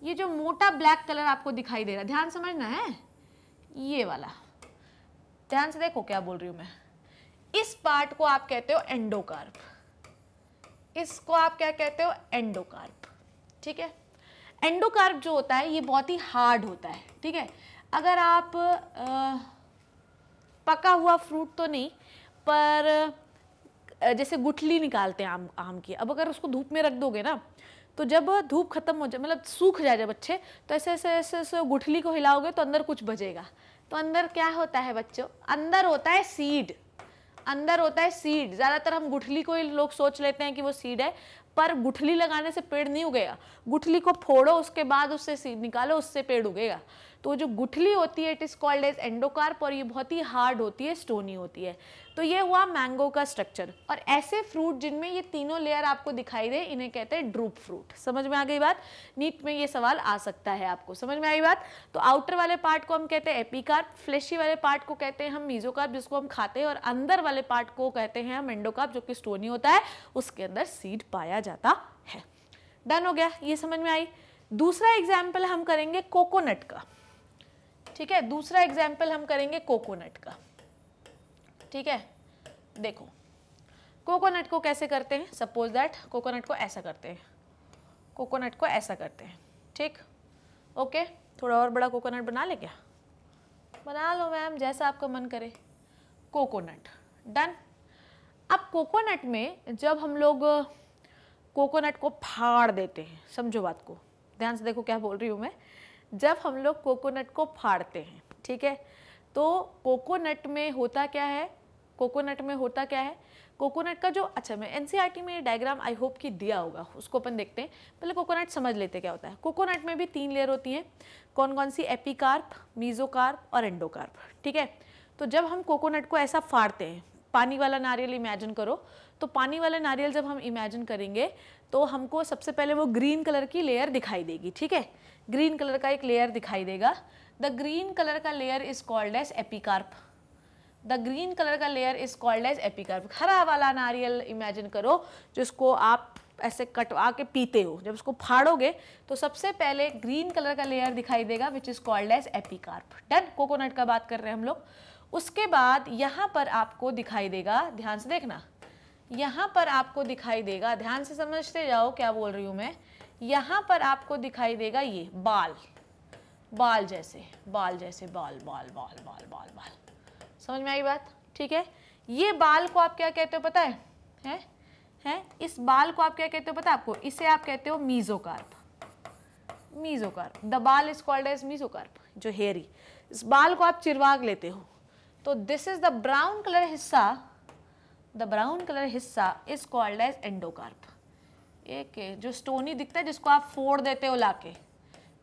Speaker 1: ये जो मोटा ब्लैक कलर आपको दिखाई दे रहा है ध्यान समझना है ये वाला ध्यान से देखो क्या बोल रही हूं मैं इस पार्ट को आप कहते हो एंडोकार्प इसको आप क्या कहते हो एंडोकार्प ठीक है एंडोकार्प जो होता है ये बहुत ही हार्ड होता है ठीक है अगर आप आ, पका हुआ फ्रूट तो नहीं पर जैसे गुठली निकालते हैं आम आम की अब अगर उसको धूप में रख दोगे ना तो जब धूप खत्म हो जाए मतलब सूख जाए जब अच्छे तो ऐसे ऐसे ऐसे ऐसे गुठली को हिलाओगे तो अंदर कुछ बजेगा तो अंदर क्या होता है बच्चों अंदर होता है सीड अंदर होता है सीड ज़्यादातर हम गुठली को ही लोग सोच लेते हैं कि वो सीड है पर गुठली लगाने से पेड़ नहीं उगेगा गुठली को फोड़ो उसके बाद उससे सीड निकालो उससे पेड़ उगेगा तो जो गुठली होती है it is called as endocarp और ये बहुत ही हार्ड होती है स्टोनी होती है तो ये हुआ मैंगो का स्ट्रक्चर और ऐसे फ्रूट जिनमें ये तीनों लेयर आपको दिखाई दे इन्हें कहते हैं ड्रूप फ्रूट समझ में आ गई बात नीट में ये सवाल आ सकता है आपको समझ में आई बात तो आउटर वाले पार्ट को हम कहते हैं एपिकार्प फ्लेशी वाले पार्ट को कहते हैं हम मीजोकार्प जिसको हम खाते हैं और अंदर वाले पार्ट को कहते हैं हम एंडोकार्प जो कि स्टोनी होता है उसके अंदर सीड पाया जाता है डन हो गया ये समझ में आई दूसरा एग्जाम्पल हम करेंगे कोकोनट का ठीक है दूसरा एग्जाम्पल हम करेंगे कोकोनट का ठीक है देखो कोकोनट को कैसे करते हैं सपोज दैट कोकोनट को ऐसा करते हैं कोकोनट को ऐसा करते हैं ठीक ओके थोड़ा और बड़ा कोकोनट बना ले क्या बना लो मैम जैसा आपका मन करे कोकोनट डन अब कोकोनट में जब हम लोग कोकोनट को फाड़ देते हैं समझो बात को ध्यान से देखो क्या बोल रही हूँ मैं जब हम लोग कोकोनट को फाड़ते हैं ठीक है तो कोकोनट में होता क्या है कोकोनट में होता क्या है कोकोनट का जो अच्छा मैं एनसीईआरटी e में ये डायग्राम आई होप कि दिया होगा उसको अपन देखते हैं पहले कोकोनट समझ लेते क्या होता है कोकोनट में भी तीन लेयर होती हैं कौन कौन सी एपिकार्प मीजोकार्प और एंडोकार्प ठीक है तो जब हम कोकोनट को ऐसा फाड़ते हैं पानी वाला नारियल इमेजिन करो तो पानी वाला नारियल जब हम इमेजिन करेंगे तो हमको सबसे पहले वो ग्रीन कलर की लेयर दिखाई देगी ठीक है ग्रीन कलर का एक लेयर दिखाई देगा द ग्रीन कलर का layer is called as epicarp the green colour का layer is called as epicarp हरा वाला नारियल इमेजिन करो जिसको आप ऐसे कटवा के पीते हो जब उसको फाड़ोगे तो सबसे पहले ग्रीन कलर का लेयर दिखाई देगा which is called as epicarp done coconut का बात कर रहे हैं हम लोग उसके बाद यहाँ पर आपको दिखाई देगा ध्यान से देखना यहाँ पर आपको दिखाई देगा ध्यान से समझते जाओ क्या बोल रही हूँ मैं यहाँ पर आपको दिखाई देगा ये बाल बाल जैसे बाल जैसे बाल बाल बाल बाल बाल बाल समझ में आई बात ठीक है ये बाल को आप क्या कहते हो पता है हैं हैं इस बाल को आप क्या कहते हो पता है आपको इसे आप कहते हो मीजोकार्प मीजोकार्प द बाल इज कॉल्ड एज मीजोकार्प जो हेयरी इस बाल को आप चिरवाग लेते हो तो this is the brown colour हिस्सा द ब्राउन कलर हिस्सा इज कॉल्ड एज एंडोकार्प एक जो स्टोनी दिखता है जिसको आप फोड़ देते हो लाके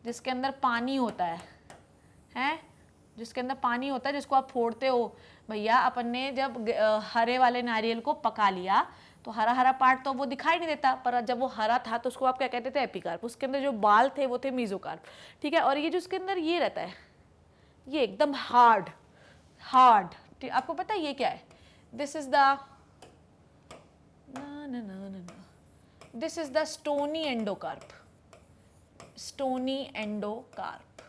Speaker 1: जिसके अंदर पानी होता है हैं जिसके अंदर पानी होता है जिसको आप फोड़ते हो भैया अपन ने जब हरे वाले नारियल को पका लिया तो हरा हरा पार्ट तो वो दिखाई नहीं देता पर जब वो हरा था तो उसको आप क्या कहते थे एपिकार्प उसके अंदर जो बाल थे वो थे मीजोकार्प ठीक है और ये जो उसके अंदर ये रहता है ये एकदम हार्ड हार्ड आपको पता है ये क्या है this is the this is the stony endocarp stony endocarp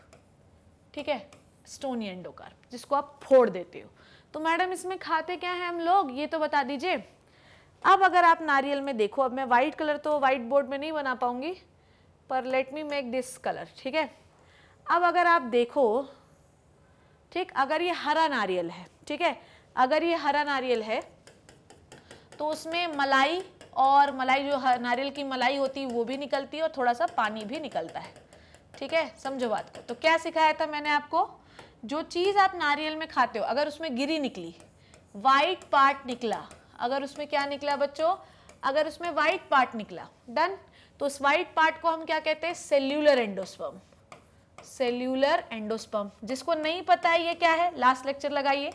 Speaker 1: ठीक है स्टोनी एंडोकार जिसको आप फोड़ देते हो तो मैडम इसमें खाते क्या हैं हम लोग ये तो बता दीजिए अब अगर आप नारियल में देखो अब मैं वाइट कलर तो वाइट बोर्ड में नहीं बना पाऊंगी पर let me make this colour ठीक है अब अगर आप देखो ठीक अगर ये हरा नारियल है ठीक है अगर ये हरा नारियल है तो उसमें मलाई और मलाई जो नारियल की मलाई होती है वो भी निकलती है और थोड़ा सा पानी भी निकलता है ठीक है समझो बात को तो क्या सिखाया था मैंने आपको जो चीज़ आप नारियल में खाते हो अगर उसमें गिरी निकली वाइट पार्ट निकला अगर उसमें क्या निकला बच्चों अगर उसमें वाइट पार्ट निकला डन तो उस वाइट पार्ट को हम क्या कहते हैं सेल्यूलर एंडोस्पम सेल्यूलर एंडोस्पम जिसको नहीं पता है ये क्या है लास्ट लेक्चर लगाइए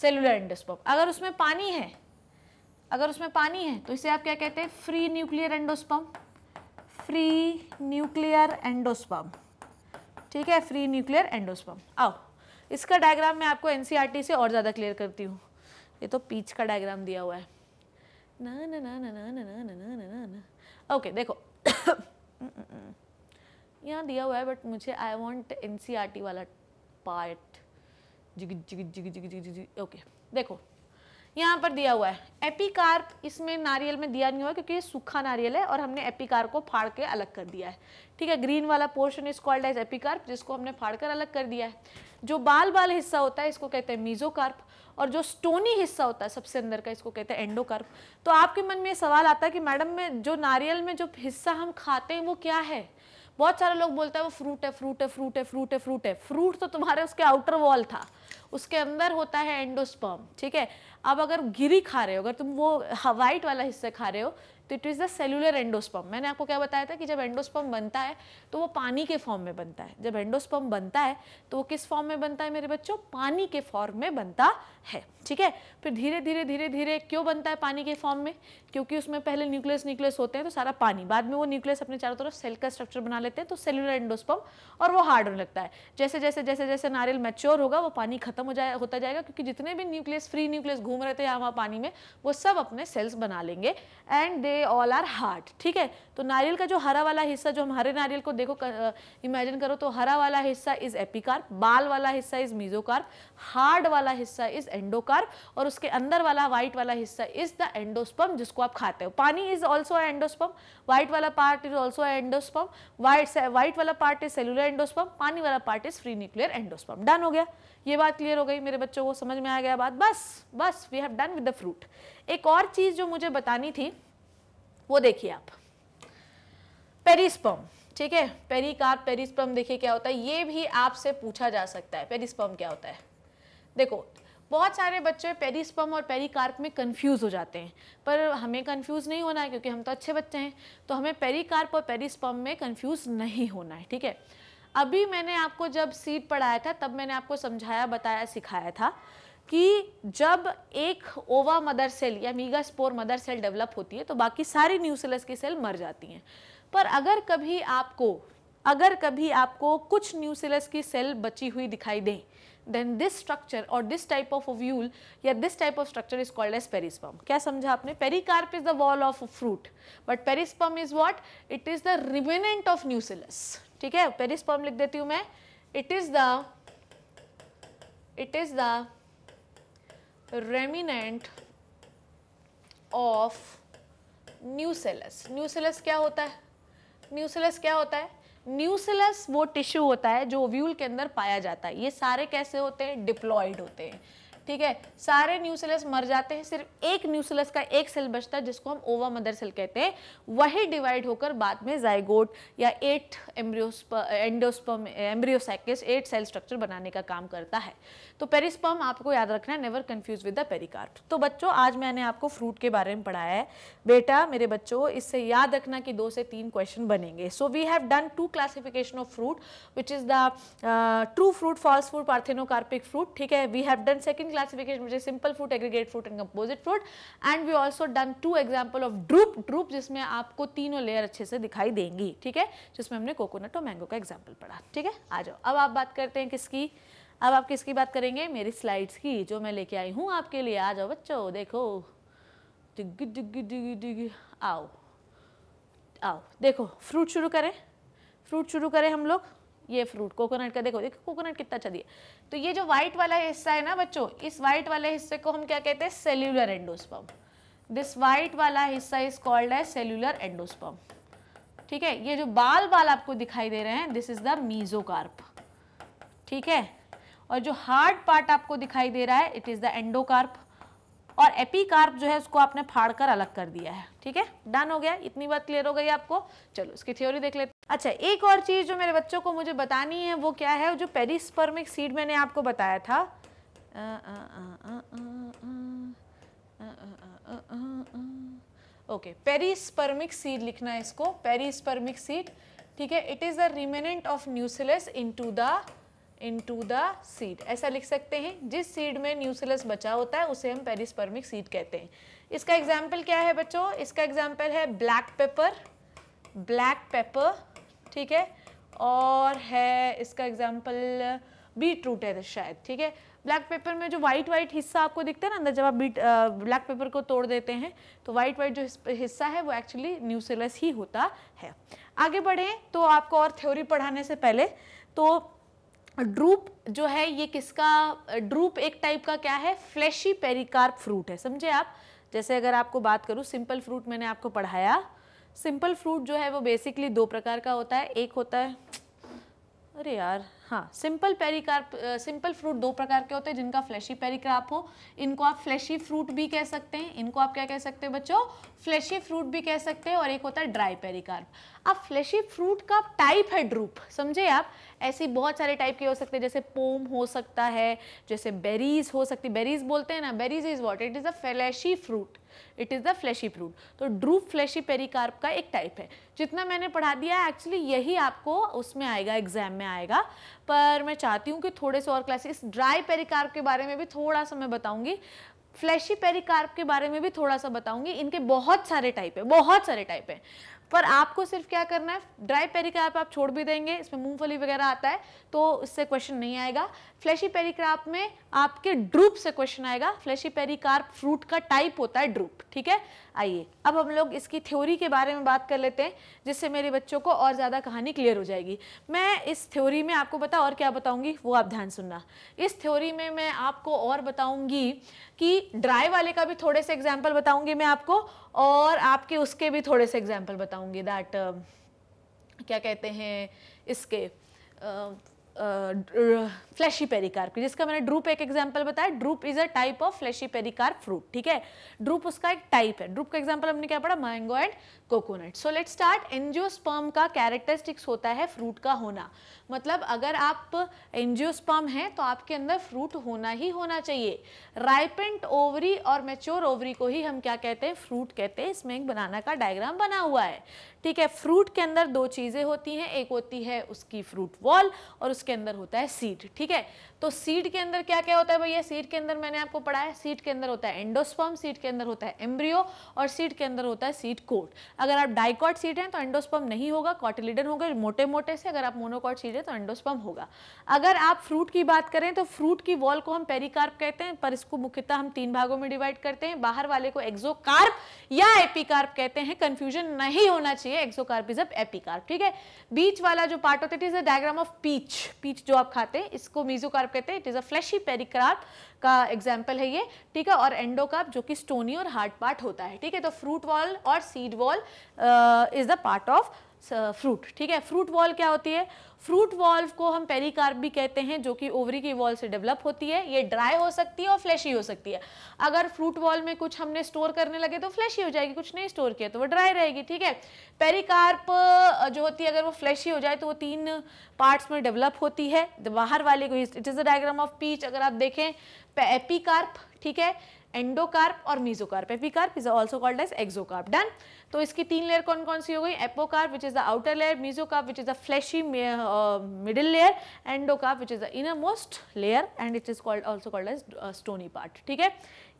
Speaker 1: सेल्यूलर एंडोस्पम अगर उसमें पानी है अगर उसमें पानी है तो इसे आप क्या कहते हैं free nuclear endosperm free nuclear endosperm ठीक है फ्री न्यूक्लियर एंडोस्पम आओ इसका डायग्राम मैं आपको एन से और ज़्यादा क्लियर करती हूँ ये तो पीच का डायग्राम दिया हुआ है ना ना ना ना ना ना ना ना ना ना ना ओके देखो यहाँ दिया हुआ है बट मुझे आई वॉन्ट एन वाला पार्ट जिग जिग जिग जिग जिग जिग ओके देखो यहाँ पर दिया हुआ है एपिकार्प इसमें नारियल में दिया नहीं हुआ क्योंकि ये सूखा नारियल है और हमने एपिकार्प को फाड़ के अलग कर दिया है ठीक है ग्रीन वाला portion is called as epicarp जिसको हमने फाड़ कर अलग कर दिया है जो बाल बाल हिस्सा होता है इसको कहते हैं मीजोकार्प और जो स्टोनी हिस्सा होता है सबसे अंदर का इसको कहते हैं एंडोकार्प तो आपके मन में सवाल आता है कि मैडम में जो नारियल में जो हिस्सा हम खाते हैं वो क्या है बहुत सारे लोग बोलते हैं वो फ्रूट है फ्रूट है फ्रूट है फ्रूट है फ्रूट है फ्रूट तो तुम्हारे उसके आउटर वॉल था उसके अंदर होता है एंडोस्पर्म ठीक है अब अगर गिरी खा रहे हो अगर तुम वो हवाइट वाला हिस्सा खा रहे हो तो it is the cellular endosperm मैंने आपको क्या बताया था कि जब एंडोस्पम बनता है तो वो पानी के फॉर्म में बनता है जब एंडोस्पम बनता है तो वो किस फॉर्म में बनता है मेरे बच्चों पानी के फॉर्म में बनता है ठीक है फिर धीरे धीरे धीरे धीरे क्यों बनता है पानी के फॉर्म में क्योंकि उसमें पहले न्यूक्लियस न्यूक्लियस होते हैं तो सारा पानी बाद में वो न्यूक्लियस अपने चारों तरफ सेल का स्ट्रक्चर बना लेते हैं तो सेलुलर एंडोस्पम और वो हार्ड होने लगता है जैसे जैसे जैसे जैसे नारियल मेच्योर होगा वो पानी खत्म हो जाए होता जाएगा क्योंकि जितने भी न्यूक्लियस फ्री न्यूक्लियस घूम रहे थे यहाँ वहाँ पानी में वो सब अपने सेल्स बना लेंगे and they all are hard ठीक है तो नारियल का जो हरा वाला हिस्सा जो हम हरे नारियल को देखो इमेजिन करो तो हरा वाला हिस्सा इज एपिकार्प बाल वाला हिस्सा इज मीजोकार्प हार्ड वाला हिस्सा इज एंडोकार्प और उसके अंदर वाला व्हाइट वाला हिस्सा इज द एंडोस्पम जिसको आप खाते हो पानी इज ऑल्सो एंडोस्पम व्हाइट वाला part is also endosperm white white वाला पार्ट इज सेलुलर एंडोस्पम पानी वाला part is free nuclear endosperm done हो गया ये बात क्लियर हो गई मेरे बच्चों को समझ में आ गया बात बस बस we have done with the fruit एक और चीज़ जो मुझे बतानी थी वो देखिए आप पेरिस्पम ठीक है पेरिकार्प पेरिस्पम देखिए क्या होता है ये भी आपसे पूछा जा सकता है पेरिस्पम क्या होता है देखो बहुत सारे बच्चे पेरिस्पम और पेरिकार्प में कंफ्यूज हो जाते हैं पर हमें कंफ्यूज नहीं होना है क्योंकि हम तो अच्छे बच्चे हैं तो हमें पेरिकार्प और पेरिस्पम में कंफ्यूज नहीं होना है ठीक है अभी मैंने आपको जब सीट पढ़ाया था तब मैंने आपको समझाया बताया सिखाया था कि जब एक ओवा मदर सेल या megaspore mother cell develop होती है तो बाकी सारी न्यूसेलस की सेल मर जाती हैं पर अगर कभी आपको अगर कभी आपको कुछ न्यूसिलस की सेल बची हुई दिखाई दें देन दिस स्ट्रक्चर और दिस टाइप ऑफ ओव्यूल या this type of structure is called as perisperm क्या समझा आपने pericarp is the wall of fruit but perisperm is what it is the remnant of nucellus ठीक है perisperm लिख देती हूँ मैं it is the it is the remnant of nucellus nucellus क्या होता है न्यूसेलस क्या होता है न्यूसिलस वो टिश्यू होता है जो ओव्यूल के अंदर पाया जाता है ये सारे कैसे होते हैं डिप्लॉयड होते हैं ठीक है सारे न्यूसेलस मर जाते हैं सिर्फ एक न्यूसेलस का एक सेल बचता है जिसको हम ओवा मदर सेल कहते हैं वही डिवाइड होकर बाद में जायगोट या एट एम्ब्रियोस्प एंडोस्पम एम्ब्रियोसाइकिस एट सेल स्ट्रक्चर बनाने का काम करता है तो पेरिस्पम आपको याद रखना है never confuse with the pericarp तो बच्चों आज मैंने आपको फ्रूट के बारे में पढ़ाया है बेटा मेरे बच्चों इससे याद रखना कि दो से तीन क्वेश्चन बनेंगे so we have done two classification of fruit which is the true fruit false fruit parthenocarpic fruit ठीक है we have done second classification मुझे simple fruit aggregate fruit and composite fruit and we also done two example of drupe drupe जिसमें आपको तीनों layer अच्छे से दिखाई देंगी ठीक है जिसमें हमने कोकोनट और मैंगो का एग्जाम्पल पढ़ा ठीक है आ जाओ अब आप बात करते हैं किसकी अब आप किसकी बात करेंगे मेरी स्लाइड्स की जो मैं लेके आई हूँ आपके लिए आ जाओ बच्चो देखो डिग्गी डिग्गी डिग्गी डिग्गी आओ आओ देखो फ्रूट शुरू करें फ्रूट शुरू करें हम लोग ये फ्रूट कोकोनट का देखो देखो कोकोनट कितना अच्छा दिया तो ये जो व्हाइट वाला हिस्सा है ना बच्चों इस व्हाइट वाले हिस्से को हम क्या कहते हैं सेल्यूलर एंडोस्पम दिस व्हाइट वाला हिस्सा इज कॉल्ड है सेल्यूलर एंडोस्पम ठीक है ये जो बाल बाल आपको दिखाई दे रहे हैं दिस इज द मीजोकार्प ठीक है और जो हार्ड पार्ट आपको दिखाई दे रहा है इट इज़ द एंडोकार्प और एपीकार्प जो है उसको आपने फाड़कर अलग कर दिया है ठीक है डन हो गया इतनी बात क्लियर हो गई आपको चलो इसकी थ्योरी देख लेते अच्छा एक और चीज़ जो मेरे बच्चों को मुझे बतानी है वो क्या है जो पेरिस्पर्मिक सीड मैंने आपको बताया था ओके पेरिस्पर्मिक सीड लिखना है इसको पेरिस्पर्मिक सीड ठीक है it is the remnant of nucellus into the into the seed ऐसा लिख सकते हैं जिस सीड में न्यूसिलस बचा होता है उसे हम पेरिस्पर्मिक सीड कहते हैं इसका एग्जाम्पल क्या है बच्चों इसका एग्जाम्पल है ब्लैक पेपर ब्लैक पेपर ठीक है और है इसका एग्जाम्पल बीट रूट है शायद ठीक है ब्लैक पेपर में जो वाइट वाइट हिस्सा आपको दिखता है ना अंदर जब आप बीट ब्लैक पेपर को तोड़ देते हैं तो वाइट वाइट जो हिस्सा है वो एक्चुअली न्यूसेलस ही होता है आगे बढ़ें तो आपको और थ्योरी पढ़ाने से पहले तो ड्रूप जो है ये किसका ड्रूप एक टाइप का क्या है फ्लैशी पेरिकार्प फ्रूट है समझे आप जैसे अगर आपको बात करूँ सिंपल फ्रूट मैंने आपको पढ़ाया सिंपल फ्रूट जो है वो बेसिकली दो प्रकार का होता है एक होता है अरे यार हाँ सिंपल पेरिकार्प सिंपल फ्रूट दो प्रकार के होते हैं जिनका फ्लैशी पेरिक्राप हो इनको आप फ्लैशी फ्रूट भी कह सकते हैं इनको आप क्या कह सकते हैं बच्चों फ्लैशी फ्रूट भी कह सकते हैं और एक होता है ड्राई पेरिकार्प अब फ्लैशी फ्रूट का टाइप है ड्रूप समझे आप ऐसे बहुत सारे टाइप के हो सकते हैं जैसे पोम हो सकता है जैसे बेरीज हो सकती बेरीज बोलते हैं ना berries is what it is a fleshy fruit it is the fleshy fruit तो ड्रूप फ्लैशी पेरिकार्प का एक टाइप है जितना मैंने पढ़ा दिया एक्चुअली यही आपको उसमें आएगा एग्जाम में आएगा पर मैं चाहती हूँ कि थोड़े से और क्लासेस ड्राई पेरिकार्प के बारे में भी थोड़ा सा मैं बताऊँगी फ्लैशी पेरिकार्प के बारे में भी थोड़ा सा बताऊँगी इनके बहुत सारे टाइप है बहुत सारे टाइप है पर आपको सिर्फ क्या करना है ड्राई पेरीक्राफ आप छोड़ भी देंगे इसमें मूंगफली वगैरह आता है तो इससे क्वेश्चन नहीं आएगा फ्लैशी पेरीक्राफ में आपके ड्रूप से क्वेश्चन आएगा फ्लैशी पेरिकार्प फ्रूट का टाइप होता है ड्रूप ठीक है आइए अब हम लोग इसकी थ्योरी के बारे में बात कर लेते हैं जिससे मेरे बच्चों को और ज़्यादा कहानी क्लियर हो जाएगी मैं इस थ्योरी में आपको बता और क्या बताऊंगी वो आप ध्यान सुनना इस थ्योरी में मैं आपको और बताऊंगी कि ड्राई वाले का भी थोड़े से एग्जाम्पल बताऊंगी मैं आपको और आपके उसके भी थोड़े से एग्जाम्पल बताऊँगी दैट क्या कहते हैं इसके फ्लैशी पेरिकार्प की जिसका मैंने ड्रूप एक एग्जाम्पल बताया drupe is a type of fleshy pericarp fruit ठीक है ड्रूप उसका एक टाइप है ड्रूप का एग्जाम्पल हमने क्या पढ़ा mango and coconut so let start angiosperm का कैरेक्टरिस्टिक्स होता है फ्रूट का होना मतलब अगर आप एनजियोस्पर्म हैं तो आपके अंदर फ्रूट होना ही होना चाहिए राइपेंट ओवरी और मेच्योर ओवरी को ही हम क्या कहते हैं फ्रूट कहते हैं इसमें एक बनाना का डायग्राम बना हुआ है ठीक है फ्रूट के अंदर दो चीज़ें होती हैं एक होती है उसकी फ्रूट वॉल और उसके अंदर होता है सीड ठीक है तो सीड के अंदर क्या क्या होता है भैया सीड के अंदर मैंने आपको पढ़ाया सीड के अंदर होता है एंडोस्पर्म सीड के अंदर होता है एम्ब्रियो और सीड के अंदर होता है सीड कोट अगर आप डाइकॉट सीड हैं तो एंडोस्पर्म नहीं होगा कॉटिलिडन होगा मोटे मोटे से अगर आप मोनोकॉट सीड है तो एंडोस्पर्म होगा अगर आप फ्रूट की बात करें तो फ्रूट की वॉल को हम पेरिकार्प कहते हैं पर इसको मुख्यतः हम तीन भागों में डिवाइड करते हैं बाहर वाले को एक्जोकार्प या एपिकार्प कहते हैं कन्फ्यूजन नहीं होना चाहिए है एक्सोकार्पिज्म एपिकार्प ठीक है बीच वाला जो पार्ट होता है it is a diagram of peach peach जो आप खाते हैं इसको मीजोकार्प कहते हैं it is a fleshy pericarp का एग्जाम्पल है ये ठीक है और एंडोकार्प जो कि स्टोनी और हार्ड पार्ट होता है ठीक है तो फ्रूट वॉल और seed wall is the part of fruit ठीक है फ्रूट वॉल क्या होती है फ्रूट वॉल्व को हम पेरिकार्प भी कहते हैं जो कि ओवरी की वॉल से डेवलप होती है ये ड्राई हो सकती है और फ्लैशी हो सकती है अगर फ्रूट वॉल में कुछ हमने स्टोर करने लगे तो फ्लैशी हो जाएगी कुछ नहीं स्टोर किया तो वो ड्राई रहेगी ठीक है पेरिकार्प जो होती है अगर वो फ्लैशी हो जाए तो वो तीन पार्ट्स में डेवलप होती है बाहर वाले को it is a diagram of peach अगर आप देखें एपी ठीक है एंडोकार्प और mesocarp epicarp is also called as exocarp done तो इसकी तीन लेयर कौन कौन सी हो गई epicarp which is the outer layer mesocarp which is the fleshy middle layer endocarp which is the inner most layer and it is called also called as stony part ठीक है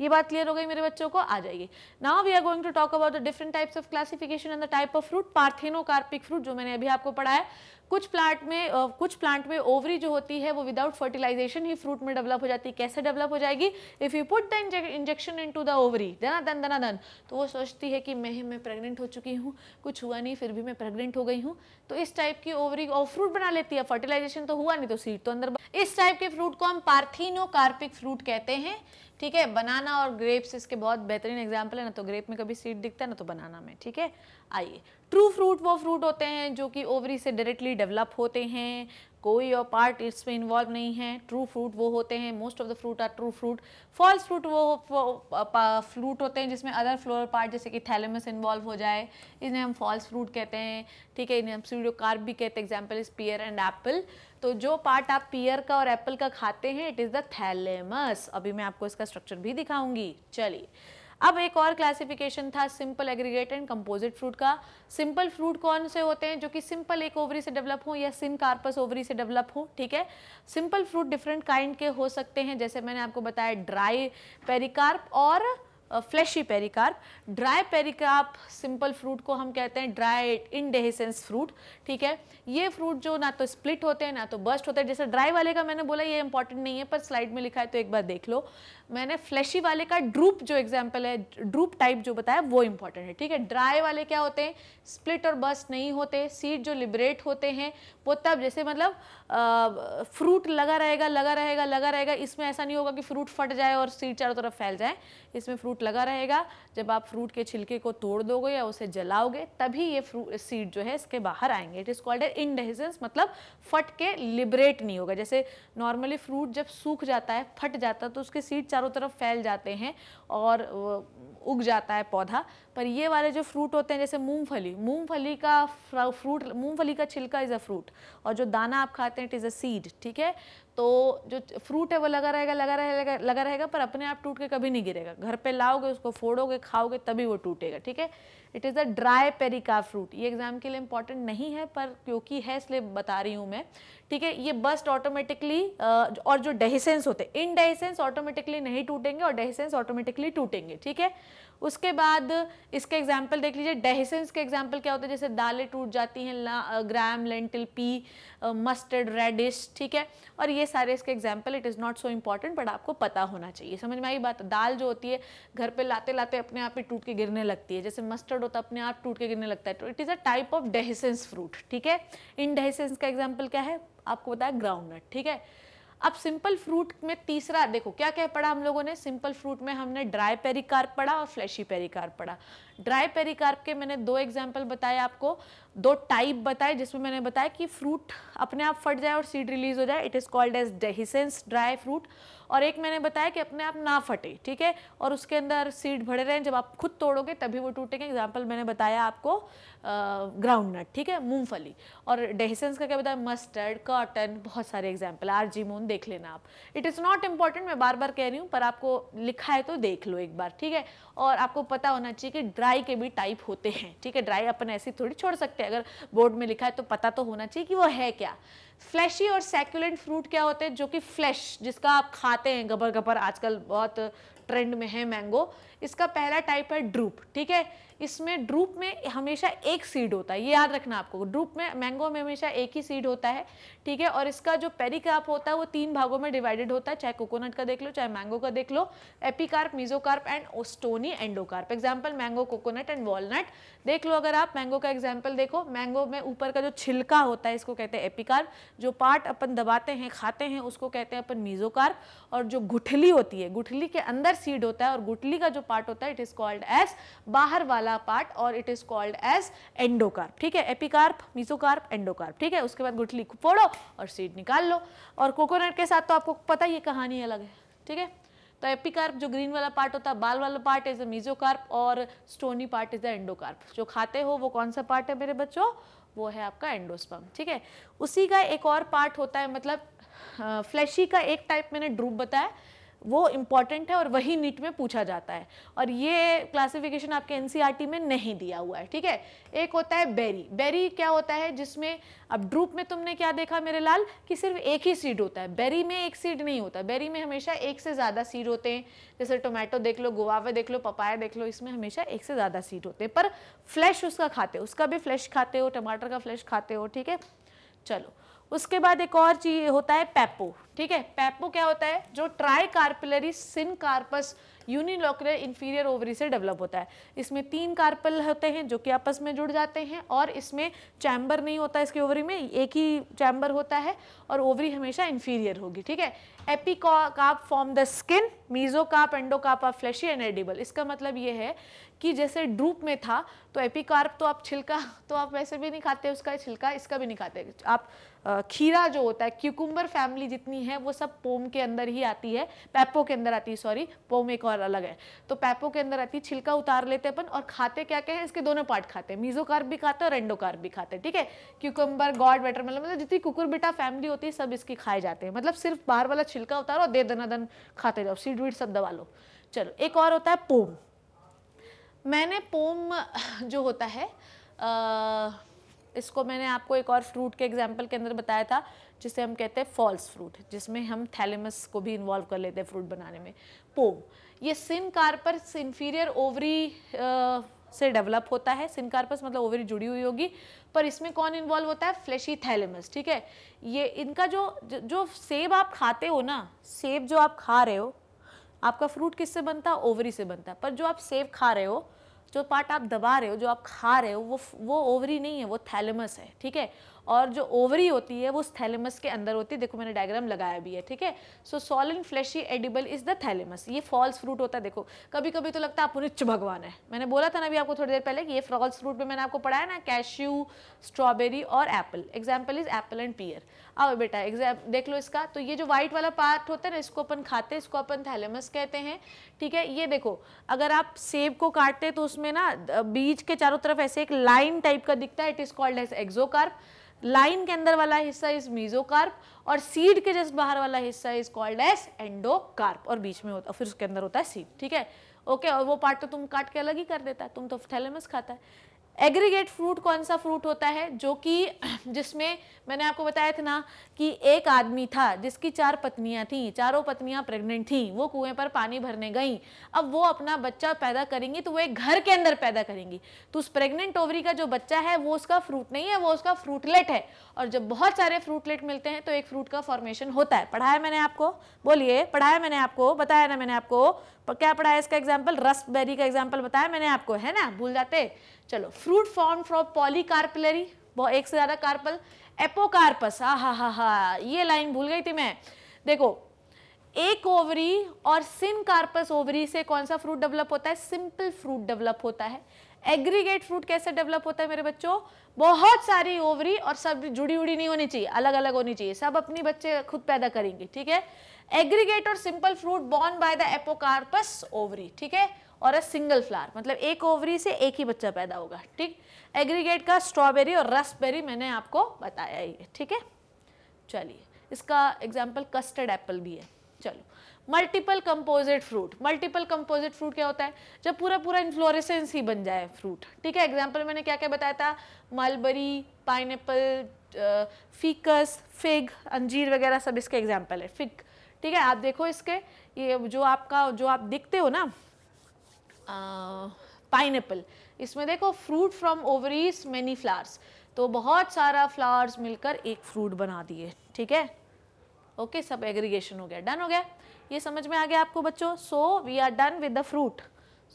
Speaker 1: ये बात क्लियर हो गई मेरे बच्चों को आ जाएगी now we are going to talk about the different types of classification and the type of fruit parthenocarpic fruit जो मैंने अभी आपको पढ़ा है कुछ प्लांट में कुछ प्लांट में ओवरी जो होती है वो विदाउट फर्टिलाइजेशन ही फ्रूट में डेवलप हो जाती है कैसे डेवलप हो जाएगी if you put the injection into the ovary देना दन दना दन तो वो सोचती है कि मैं मैं प्रेगनेंट हो चुकी हूँ कुछ हुआ नहीं फिर भी मैं प्रेगनेंट हो गई हूँ तो इस टाइप की ओवरी और फ्रूट बना लेती है फर्टिलाइजेशन तो हुआ नहीं तो सीड तो अंदर इस टाइप के फ्रूट को हम पार्थिनो कार्पिक फ्रूट कहते हैं ठीक है बनाना और ग्रेप्स इसके बहुत बेहतरीन एग्जाम्पल है ना तो ग्रेप में कभी सीड दिखता है ना तो बनाना में ठीक है आइए ट्रू फ्रूट वो फ्रूट होते हैं जो कि ओवरी से डायरेक्टली डेवलप होते हैं कोई और पार्ट इसमें इन्वॉल्व नहीं है ट्रू फ्रूट वो होते हैं most of the fruit are true fruit false fruit वो फ्रूट होते हैं जिसमें अदर फ्लोरल पार्ट जैसे कि थैलेमस इन्वॉल्व हो जाए इन्हें हम फॉल्स फ्रूट कहते हैं ठीक है इन्हें हम स्टूडियो कार्प भी कहते हैं example is pear and apple तो जो पार्ट आप पियर का और एप्पल का खाते हैं इट इज़ द थैलेमस अभी मैं आपको इसका स्ट्रक्चर भी दिखाऊंगी चलिए अब एक और क्लासिफिकेशन था simple aggregate and composite fruit का सिंपल फ्रूट कौन से होते हैं जो कि सिंपल एक ओवरी से डेवलप हो या सिम कार्पस ओवरी से डेवलप हो ठीक है सिंपल फ्रूट डिफरेंट काइंड के हो सकते हैं जैसे मैंने आपको बताया ड्राई पेरिकार्प और fleshy pericarp dry pericarp simple fruit को हम कहते हैं ड्राई इनडेहिसेंस फ्रूट ठीक है ये फ्रूट जो ना तो स्प्लिट होते हैं ना तो बस्ट होते हैं जैसे ड्राई वाले का मैंने बोला ये इंपॉर्टेंट नहीं है पर स्लाइड में लिखा है तो एक बार देख लो मैंने फ्लैशी वाले का ड्रूप जो एग्जाम्पल है ड्रूप टाइप जो बताया वो इंपॉर्टेंट है ठीक है ड्राई वाले क्या होते हैं स्प्लिट और बस्ट नहीं होते सीड जो लिबरेट होते हैं वो तब जैसे मतलब आ, फ्रूट लगा रहेगा लगा रहेगा लगा रहेगा इसमें ऐसा नहीं होगा कि फ्रूट फट जाए और सीड चारों तरफ फैल जाए इसमें फ्रूट लगा रहेगा जब आप फ्रूट के छिलके को तोड़ दोगे या उसे जलाओगे तभी ये सीड जो है इसके बाहर आएंगे it is called in indehiscence मतलब फट के लिबरेट नहीं होगा जैसे नॉर्मली फ्रूट जब सूख जाता है फट जाता है तो उसके सीड चारों तरफ फैल जाते हैं और उग जाता है पौधा पर ये वाले जो फ्रूट होते हैं जैसे मूंगफली मूंगफली का फ्रूट मूंगफली का छिलका इज़ अ फ्रूट और जो दाना आप खाते हैं इट इज़ अ सीड ठीक है तो जो फ्रूट है वो लगा रहेगा लगा रहेगा लगा रहेगा पर अपने आप टूट के कभी नहीं गिरेगा घर पे लाओगे उसको फोड़ोगे खाओगे तभी वो टूटेगा ठीक है it is a dry pericarp fruit ये एग्ज़ाम के लिए इंपॉर्टेंट नहीं है पर क्योंकि है इसलिए बता रही हूँ मैं ठीक है ये बस्ट ऑटोमेटिकली और जो डेहिसेंस होते हैं इन डेहिसेंस ऑटोमेटिकली नहीं टूटेंगे और डेहिसेंस ऑटोमेटिकली टूटेंगे ठीक है उसके बाद इसके एग्जाम्पल देख लीजिए डेहिसेंस के एग्जाम्पल क्या होते हैं जैसे दालें टूट जाती हैं gram lentil pea mustard radish ठीक है और ये सारे इसके example it is not so important but आपको पता होना चाहिए समझ में आई बात दाल जो होती है घर पर लाते लाते अपने आप ही टूट के गिरने लगती है जैसे मस्टर्ड होता है अपने आप टूट के गिरने लगता है तो it is a type of dehiscence fruit ठीक है इन डेहिसेंस का एग्जाम्पल क्या है आपको बताया ग्राउंड नट ठीक है अब सिंपल फ्रूट में तीसरा देखो क्या क्या पढ़ा हम लोगों ने सिंपल फ्रूट में हमने ड्राई पेरिकार्प पढ़ा और फ्लैशी पेरिकार्प पढ़ा ड्राई पेरिकार्प के मैंने दो एग्जाम्पल बताए आपको दो टाइप बताए जिसमें मैंने बताया कि फ्रूट अपने आप फट जाए और सीड रिलीज हो जाए it is called as dehiscence dry fruit और एक मैंने बताया कि अपने आप ना फटे ठीक है और उसके अंदर सीड भरे रहें जब आप खुद तोड़ोगे तभी वो टूटेंगे एग्जाम्पल मैंने बताया आपको ग्राउंड नट ठीक है मूंगफली और डेहिसेंस का क्या बताया मस्टर्ड कॉटन बहुत सारे एग्जाम्पल आर मोन देख लेना आप इट इज़ नॉट इम्पॉर्टेंट मैं बार बार कह रही हूँ पर आपको लिखा है तो देख लो एक बार ठीक है और आपको पता होना चाहिए कि ड्राई के भी टाइप होते हैं ठीक है ड्राई अपन ऐसे थोड़ी छोड़ सकते हैं अगर बोर्ड में लिखा है तो पता तो होना चाहिए कि वो है क्या फ्लैशी और सेक्यूलेंट फ्रूट क्या होते हैं जो कि फ्लैश जिसका आप खाते हैं गबर गबर आजकल बहुत ट्रेंड में है मैंगो इसका पहला टाइप है ड्रूप ठीक है इसमें ड्रूप में हमेशा एक सीड होता है ये याद रखना आपको ड्रूप में मैंगो में हमेशा एक ही सीड होता है ठीक है और इसका जो पेरिकार्प होता है वो तीन भागों में डिवाइडेड होता है चाहे कोकोनट का देख लो चाहे मैंगो का देख लो epicarp mesocarp and stony endocarp example mango coconut and walnut देख लो अगर आप मैंगो का एग्जाम्पल देखो मैंगो में ऊपर का जो छिलका होता है इसको कहते हैं एपिकार्प जो पार्ट अपन दबाते हैं खाते हैं उसको कहते हैं अपन मीजोकार्प और जो गुठली होती है गुठली के अंदर सीड होता है और गुठली का जो पार्ट होता है इट इज़ कॉल्ड एज बाहर वाला पार्ट और it is called as endocarp ठीक है एपिकार्प मिसोकार्प एंडोकार्प ठीक है उसके बाद गुठली को फोड़ो और सीड निकाल लो और कोकोनट के साथ तो आपको पता ही कहानी अलग है ठीक है तो एपिकार्प जो ग्रीन वाला पार्ट होता है बाल वाला पार्ट इज अ मीजोकार्प और stony part is a endocarp जो खाते हो वो कौन सा पार्ट है मेरे बच्चों वो है आपका एंडोस्पम ठीक है उसी का एक और पार्ट होता है मतलब फ्लैशी का एक टाइप मैंने ड्रूप बताया वो इम्पॉर्टेंट है और वही नीट में पूछा जाता है और ये क्लासिफिकेशन आपके एन e में नहीं दिया हुआ है ठीक है एक होता है बेरी बेरी क्या होता है जिसमें अब ड्रूप में तुमने क्या देखा मेरे लाल कि सिर्फ एक ही सीड होता है बेरी में एक सीड नहीं होता बेरी में हमेशा एक से ज़्यादा सीड होते हैं जैसे टोमेटो देख लो गुआवे देख लो पपाया देख लो इसमें हमेशा एक से ज़्यादा सीड होते हैं पर फ्लैश उसका खाते हो उसका भी फ्लैश खाते हो टमाटर का फ्लैश खाते हो ठीक है चलो उसके बाद एक और चीज होता है पैपो ठीक है पैपो क्या होता है जो tricarpellary syncarpous unilocular inferior ovary से डेवलप होता है इसमें तीन कार्पल होते हैं जो कि आपस में जुड़ जाते हैं और इसमें चैम्बर नहीं होता इसके ओवरी में एक ही चैम्बर होता है और ओवरी हमेशा इन्फीरियर होगी ठीक है epicarp form the skin mesocarp endocarp of fleshy and edible इसका मतलब ये है कि जैसे ड्रूप में था तो एपिकार्प तो आप छिलका तो आप वैसे भी नहीं खाते उसका छिलका इसका भी नहीं खाते आप खीरा जो होता है क्यूकुम्बर फैमिली जितनी है वो सब पोम के अंदर ही आती है पैपो के अंदर आती है सॉरी पोम एक और अलग है तो पैपो के अंदर आती है छिलका उतार लेते हैं अपन और खाते क्या क्या है इसके दोनों पार्ट खाते हैं मीजोकार्प भी खाते हैं और एंडोकार्प भी खाते हैं ठीक है क्यूकुम्बर गॉड वेटर मतलब मतलब जितनी कुकुरबिटा फैमिली होती है सब इसकी खाए जाते हैं मतलब सिर्फ बाहर वाला छिलका उतारो और दे दनादन खाते जाओ सीड वीड सब दबा लो चलो एक और होता है पोम मैंने पोम जो होता है आ, इसको मैंने आपको एक और फ्रूट के एग्जाम्पल के अंदर बताया था जिसे हम कहते हैं फॉल्स फ्रूट जिसमें हम थैलेमस को भी इन्वॉल्व कर लेते हैं फ्रूट बनाने में पोम ये सिन कार्पस इन्फीरियर ओवरी से डेवलप होता है सिन कार्पस मतलब ओवरी जुड़ी हुई होगी पर इसमें कौन इन्वॉल्व होता है फ्लैशी थैलेमस ठीक है ये इनका जो जो सेब आप खाते हो ना सेब जो आप खा रहे हो आपका फ्रूट किससे बनता है ओवरी से बनता है पर जो आप सेब खा रहे हो जो पार्ट आप दबा रहे हो जो आप खा रहे हो वो वो ओवरी नहीं है वो थैलेमस है ठीक है और जो ओवरी होती है वो थैलेमस के अंदर होती है देखो मैंने डायग्राम लगाया भी है ठीक है सो सॉल and fleshy edible is the thalamus ये फॉल्स फ्रूट होता है देखो कभी कभी तो लगता है पुनिच भगवान है मैंने बोला था ना अभी आपको थोड़ी देर पहले कि ये फॉल्स फ्रूट में मैंने आपको पढ़ाया ना कैश्यू स्ट्रॉबेरी और apple example is apple and pear आओ बेटा एग्जाम देख लो इसका तो ये जो व्हाइट वाला पार्ट होता है ना इसको अपन खाते इसको अपन थैलेमस कहते हैं ठीक है ये देखो अगर आप सेब को काटते तो उसमें ना बीज के चारों तरफ ऐसे एक लाइन टाइप का दिखता है it is called as exocarp line के अंदर वाला हिस्सा इज मीजोकार्प और सीड के जस्ट बाहर वाला हिस्सा इज कॉल्ड एस एंडोकार्प और बीच में होता फिर उसके अंदर होता है सीड ठीक है ओके और वो पार्ट तो तुम काट के अलग ही कर देता है तुम तो थैलेमस खाता है एग्रीगेट फ्रूट कौन सा फ्रूट होता है जो कि जिसमें मैंने आपको बताया था ना कि एक आदमी था जिसकी चार पत्नियां थीं चारों पत्नियां प्रेग्नेंट थीं वो कुएं पर पानी भरने गईं अब वो अपना बच्चा पैदा करेंगी तो वो एक घर के अंदर पैदा करेंगी तो उस प्रेग्नेंट ओवरी का जो बच्चा है वो उसका फ्रूट नहीं है वो उसका फ्रूटलेट है और जब बहुत सारे फ्रूटलेट मिलते हैं तो एक फ्रूट का फॉर्मेशन होता है पढ़ाया मैंने आपको बोलिए पढ़ाया मैंने आपको बताया ना मैंने आपको क्या पढ़ाया इसका एग्जाम्पल रस बेरी का एग्जाम्पल बताया मैंने आपको है ना भूल जाते चलो फ्रूट फॉर्म फ्रॉम पॉलीकार्पलरी एक से ज़्यादा कार्पल एपोकार्पस हा हा हा हा ये लाइन भूल गई थी मैं देखो एक ओवरी और सिन कार्पस ओवरी से कौन सा फ्रूट डेवलप होता है सिंपल फ्रूट डेवलप होता है एग्रीगेट फ्रूट कैसे डेवलप होता है मेरे बच्चों बहुत सारी ओवरी और सब जुड़ी उड़ी नहीं होनी चाहिए अलग अलग होनी चाहिए सब अपनी बच्चे खुद पैदा करेंगे ठीक है एग्रीगेट और simple fruit borne by the apocarpous ovary ठीक है और अ सिंगल फ्लावर मतलब एक ओवरी से एक ही बच्चा पैदा होगा ठीक एग्रीगेट का स्ट्रॉबेरी और रसबेरी मैंने आपको बताया ही है ठीक है चलिए इसका एग्जाम्पल कस्टर्ड एप्पल भी है चलो multiple composite fruit multiple composite fruit क्या होता है जब पूरा पूरा इन्फ्लोरेसेंस ही बन जाए फ्रूट ठीक है एग्जाम्पल मैंने क्या क्या बताया था मलबरी पाइन फीकस फिग अंजीर वगैरह सब इसके एग्जाम्पल है फिग ठीक है आप देखो इसके ये जो आपका जो आप दिखते हो ना पाइन इसमें देखो fruit from ovaries many flowers तो बहुत सारा फ्लावर्स मिलकर एक फ्रूट बना दिए ठीक है ओके सब एग्रीगेशन हो गया डन हो गया ये समझ में आ गया आपको बच्चों so we are done with the fruit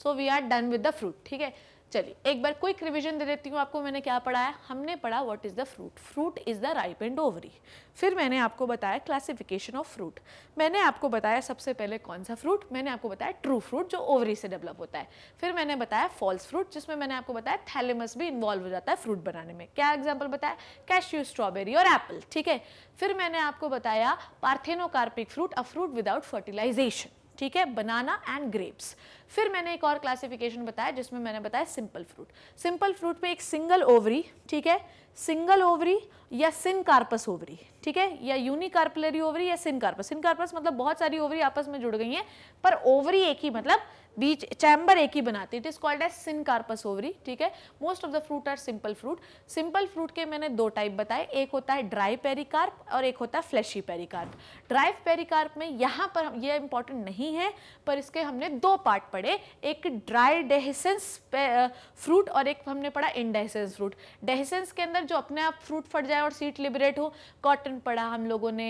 Speaker 1: so we are done with the fruit ठीक है चलिए एक बार क्विक रिवीजन दे देती हूँ आपको मैंने क्या पढ़ाया हमने पढ़ा what is the fruit fruit is the ripened ovary फिर मैंने आपको बताया क्लासिफिकेशन ऑफ फ्रूट मैंने आपको बताया सबसे पहले कौन सा फ्रूट मैंने आपको बताया ट्रू फ्रूट जो ओवरी से डेवलप होता है फिर मैंने बताया फॉल्स फ्रूट जिसमें मैंने आपको बताया थैलेमस भी इन्वॉल्व हो जाता है फ्रूट बनाने में क्या एग्जाम्पल बताया कैश्यू स्ट्रॉबेरी और एप्पल ठीक है फिर मैंने आपको बताया parthenocarpic fruit a fruit without fertilisation ठीक है बनाना एंड ग्रेप्स फिर मैंने एक और क्लासिफिकेशन बताया जिसमें मैंने बताया सिंपल फ्रूट सिंपल फ्रूट में एक सिंगल ओवरी ठीक है सिंगल ओवरी या कार्पस ओवरी ठीक है या यूनिकार्पलरी ओवरी या सिन कार्पस मतलब बहुत सारी ओवरी आपस में जुड़ गई हैं पर ओवरी एक ही मतलब बीच चैम्बर एक ही बनाती है it is called as carpus ovary ठीक है most of the fruit are simple fruit simple fruit के मैंने दो टाइप बताए एक होता है ड्राई पेरिकार्प और एक होता है फ्लैशी पेरिकार्प ड्राई पेरिकार्प में यहाँ पर यह इंपॉर्टेंट नहीं है पर इसके हमने दो पार्ट पढ़े पढ़े एक ड्राई डेहिसेंस फ्रूट और एक हमने पढ़ा इनडाइसेंस फ्रूट डेहिसेंस के अंदर जो अपने आप फ्रूट फट जाए और सीट लिबरेट हो कॉटन पढ़ा हम लोगों ने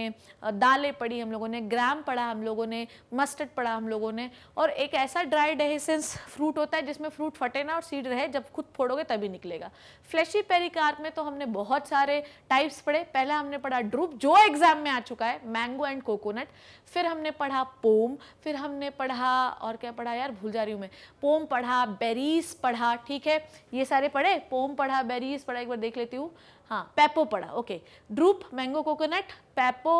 Speaker 1: दालें पढ़ी हम लोगों ने ग्राम पढ़ा हम लोगों ने मस्टर्ड पढ़ा हम लोगों ने और एक ऐसा ड्राई डेहिसेंस फ्रूट होता है जिसमें फ्रूट फटे ना और सीड रहे जब खुद फोड़ोगे तभी निकलेगा फ्लैशी पेरिकार में तो हमने बहुत सारे टाइप्स पढ़े पहला हमने पढ़ा ड्रूप जो एग्जाम में आ चुका है मैंगो एंड कोकोनट फिर हमने पढ़ा पोम फिर हमने पढ़ा और क्या पढ़ा यार भूल जा रही हूँ मैं पोम पढ़ा बेरीस पढ़ा ठीक है ये सारे पढ़े पोम पढ़ा बेरीस पढ़ा एक बार देख लेती हूँ हाँ पेपो पढ़ा okay drupe mango coconut pepo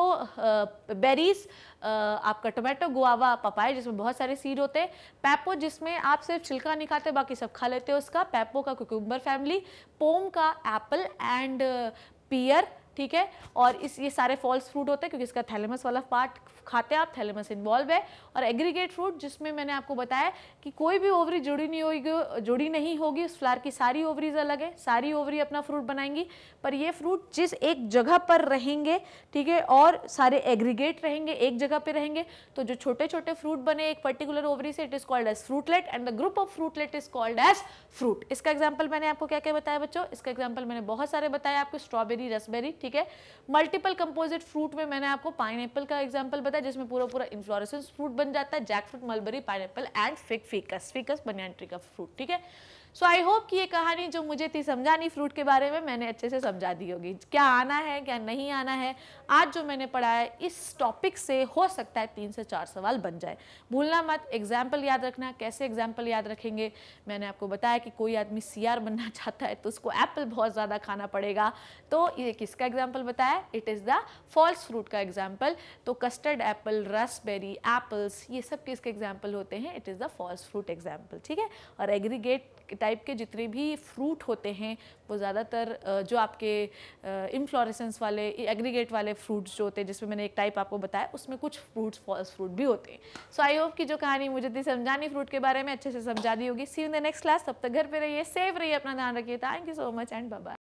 Speaker 1: berries आपका टोमेटो गुआवा पपाया जिसमें बहुत सारे सीड होते हैं पेपो जिसमें आप सिर्फ छिलका नहीं खाते बाकी सब खा लेते हो उसका पेपो का कुकुम्बर फैमिली पोम का एप्पल एंड पियर ठीक है और इस ये सारे फॉल्स फ्रूट होते हैं क्योंकि इसका थैलेमस वाला पार्ट खाते हैं आप थैलेमस इन्वॉल्व है और एग्रीगेट फ्रूट जिसमें मैंने आपको बताया कि कोई भी ओवरी जुड़ी नहीं होगी जुड़ी नहीं होगी उस फ्लार की सारी ओवरीज अलग है सारी ओवरी अपना फ्रूट बनाएंगी पर ये फ्रूट जिस एक जगह पर रहेंगे ठीक है और सारे एग्रीगेट रहेंगे एक जगह पर रहेंगे तो जो छोटे छोटे फ्रूट बने एक पर्टिकुलर ओवरी से it is called as fruitlet and the group of fruitlet is called as fruit इसका एग्जाम्पल मैंने आपको क्या क्या बताया बच्चों इसका एग्जाम्पल मैंने बहुत सारे बताया आपको स्ट्रॉबेरी रसबेरी ठीक है मल्टीपल कंपोजिट फ्रूट में मैंने आपको पाइन का एग्जाम्पल बताया है जिसमें पूरा पूरा इन्फ्लोरेसेंस फ्रूट बन जाता है jack fruit mulberry pineapple and fig ficus ficus banyan tree का फ्रूट ठीक है सो आई होप कि ये कहानी जो मुझे थी समझानी फ्रूट के बारे में मैंने अच्छे से समझा दी होगी क्या आना है क्या नहीं आना है आज जो मैंने पढ़ा है इस टॉपिक से हो सकता है तीन से चार सवाल बन जाए भूलना मत एग्जाम्पल याद रखना कैसे एग्जाम्पल याद रखेंगे मैंने आपको बताया कि कोई आदमी सी बनना चाहता है तो उसको एप्पल बहुत ज़्यादा खाना पड़ेगा तो ये किसका एग्जाम्पल बताया it is the false fruit का एग्जाम्पल तो कस्टर्ड एप्पल रसबेरी एप्पल्स ये सब किसके एग्जाम्पल होते हैं it is the false fruit example ठीक है और एग्रीगेट टाइप के जितने भी फ्रूट होते हैं वो ज़्यादातर जो आपके इनफ्लोरेसेंस वाले एग्रीगेट वाले फ्रूट्स जो होते हैं जिसमें मैंने एक टाइप आपको बताया उसमें कुछ फ्रूट्स फॉल्स फ्रूट भी होते हैं सो आई होप कि जो कहानी मुझे दी समझानी फ्रूट के बारे में अच्छे से समझा दी होगी see in the next class तब तक घर पर रहिए सेफ रहिए अपना ध्यान रखिए thank you so much and Baba